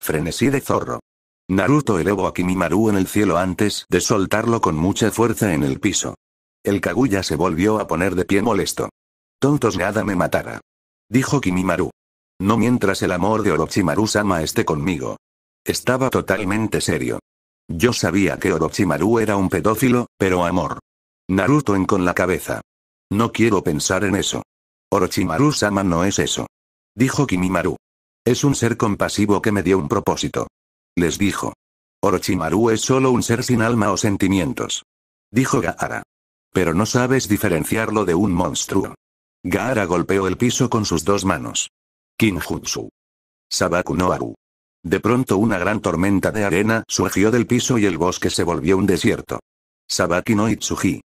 Frenesí de zorro. Naruto elevó a Kimimaru en el cielo antes de soltarlo con mucha fuerza en el piso. El Kaguya se volvió a poner de pie molesto. Tontos nada me matara. Dijo Kimimaru. No mientras el amor de Orochimaru-sama esté conmigo. Estaba totalmente serio. Yo sabía que Orochimaru era un pedófilo, pero amor. Naruto en con la cabeza. No quiero pensar en eso. Orochimaru-sama no es eso. Dijo Kimimaru. Es un ser compasivo que me dio un propósito. Les dijo. Orochimaru es solo un ser sin alma o sentimientos. Dijo Gaara. Pero no sabes diferenciarlo de un monstruo. Gaara golpeó el piso con sus dos manos. Kinjutsu. Sabaku no Aru. De pronto una gran tormenta de arena surgió del piso y el bosque se volvió un desierto. Sabaki no Itsuji.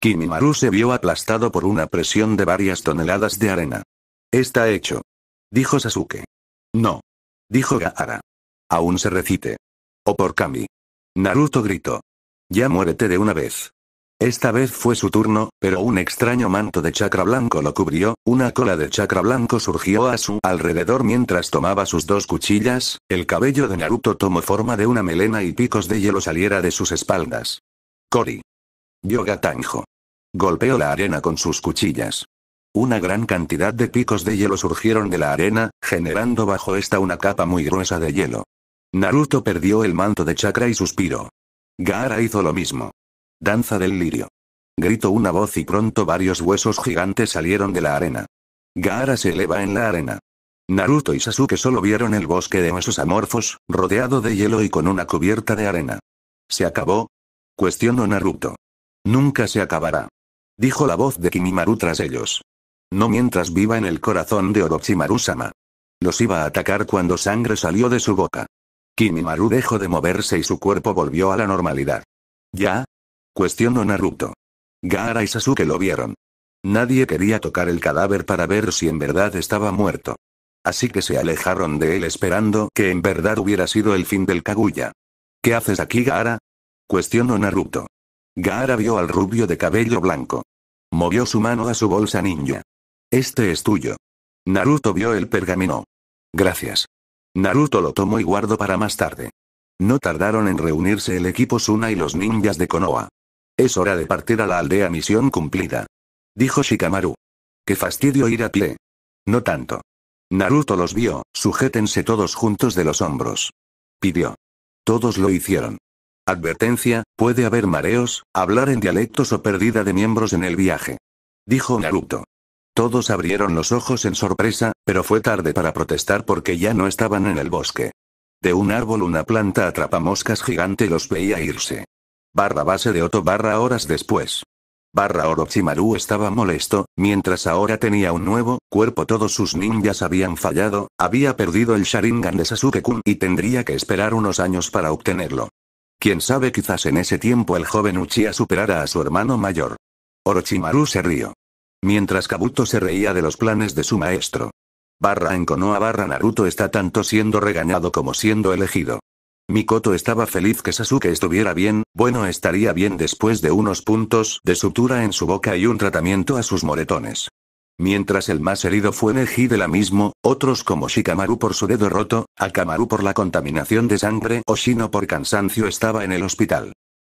Kimimaru se vio aplastado por una presión de varias toneladas de arena. Está hecho. Dijo Sasuke. No. Dijo Gaara. Aún se recite. O por Kami. Naruto gritó. Ya muérete de una vez. Esta vez fue su turno, pero un extraño manto de chakra blanco lo cubrió, una cola de chakra blanco surgió a su alrededor mientras tomaba sus dos cuchillas, el cabello de Naruto tomó forma de una melena y picos de hielo saliera de sus espaldas. Kori. Yoga Tanjo. Golpeó la arena con sus cuchillas. Una gran cantidad de picos de hielo surgieron de la arena, generando bajo esta una capa muy gruesa de hielo. Naruto perdió el manto de chakra y suspiró. Gaara hizo lo mismo. Danza del lirio. Gritó una voz y pronto varios huesos gigantes salieron de la arena. Gaara se eleva en la arena. Naruto y Sasuke solo vieron el bosque de huesos amorfos, rodeado de hielo y con una cubierta de arena. ¿Se acabó? Cuestionó Naruto. Nunca se acabará. Dijo la voz de Kimimaru tras ellos. No mientras viva en el corazón de Orochimaru-sama. Los iba a atacar cuando sangre salió de su boca. Kimimaru dejó de moverse y su cuerpo volvió a la normalidad. Ya, Cuestionó Naruto. Gaara y Sasuke lo vieron. Nadie quería tocar el cadáver para ver si en verdad estaba muerto. Así que se alejaron de él esperando que en verdad hubiera sido el fin del Kaguya. ¿Qué haces aquí, Gaara? Cuestionó Naruto. Gaara vio al rubio de cabello blanco. Movió su mano a su bolsa ninja. Este es tuyo. Naruto vio el pergamino. Gracias. Naruto lo tomó y guardó para más tarde. No tardaron en reunirse el equipo Suna y los ninjas de Konoha. Es hora de partir a la aldea misión cumplida. Dijo Shikamaru. Qué fastidio ir a pie. No tanto. Naruto los vio, sujétense todos juntos de los hombros. Pidió. Todos lo hicieron. Advertencia, puede haber mareos, hablar en dialectos o pérdida de miembros en el viaje. Dijo Naruto. Todos abrieron los ojos en sorpresa, pero fue tarde para protestar porque ya no estaban en el bosque. De un árbol una planta atrapamoscas gigante los veía irse. Barra base de Oto barra horas después. Barra Orochimaru estaba molesto, mientras ahora tenía un nuevo cuerpo todos sus ninjas habían fallado, había perdido el Sharingan de Sasuke-kun y tendría que esperar unos años para obtenerlo. Quién sabe quizás en ese tiempo el joven Uchiha superara a su hermano mayor. Orochimaru se rió. Mientras Kabuto se reía de los planes de su maestro. Barra en Konoha barra Naruto está tanto siendo regañado como siendo elegido. Mikoto estaba feliz que Sasuke estuviera bien, bueno estaría bien después de unos puntos de sutura en su boca y un tratamiento a sus moretones. Mientras el más herido fue Neji de la mismo, otros como Shikamaru por su dedo roto, Akamaru por la contaminación de sangre o Shino por cansancio estaba en el hospital.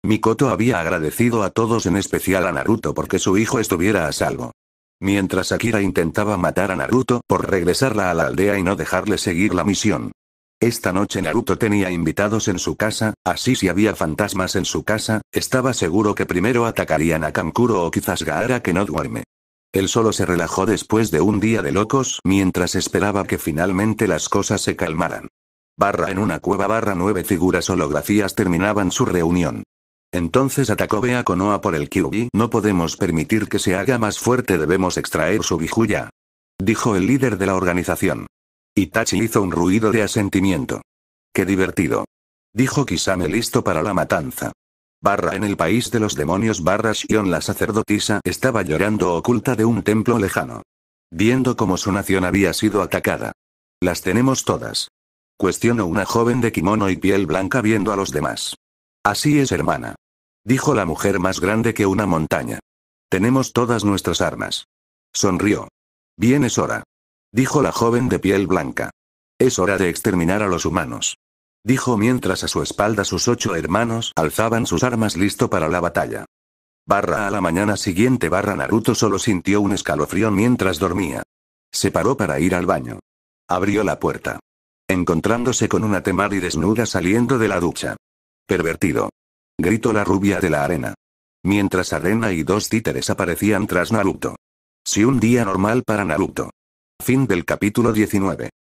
Mikoto había agradecido a todos en especial a Naruto porque su hijo estuviera a salvo. Mientras Akira intentaba matar a Naruto por regresarla a la aldea y no dejarle seguir la misión. Esta noche Naruto tenía invitados en su casa, así si había fantasmas en su casa, estaba seguro que primero atacarían a Kankuro o quizás Gaara que no duerme. Él solo se relajó después de un día de locos mientras esperaba que finalmente las cosas se calmaran. Barra en una cueva barra nueve figuras holografías terminaban su reunión. Entonces atacó Bea Konoha por el Kyubi. No podemos permitir que se haga más fuerte, debemos extraer su Bijuya. Dijo el líder de la organización. Itachi hizo un ruido de asentimiento. Qué divertido. Dijo Kisame listo para la matanza. Barra en el país de los demonios barra Shion la sacerdotisa estaba llorando oculta de un templo lejano. Viendo cómo su nación había sido atacada. Las tenemos todas. Cuestionó una joven de kimono y piel blanca viendo a los demás. Así es hermana. Dijo la mujer más grande que una montaña. Tenemos todas nuestras armas. Sonrió. Bien es hora dijo la joven de piel blanca. Es hora de exterminar a los humanos. Dijo mientras a su espalda sus ocho hermanos alzaban sus armas listo para la batalla. Barra a la mañana siguiente barra Naruto solo sintió un escalofrío mientras dormía. Se paró para ir al baño. Abrió la puerta. Encontrándose con una temari desnuda saliendo de la ducha. Pervertido. Gritó la rubia de la arena. Mientras Arena y dos títeres aparecían tras Naruto. Si un día normal para Naruto. Fin del capítulo 19.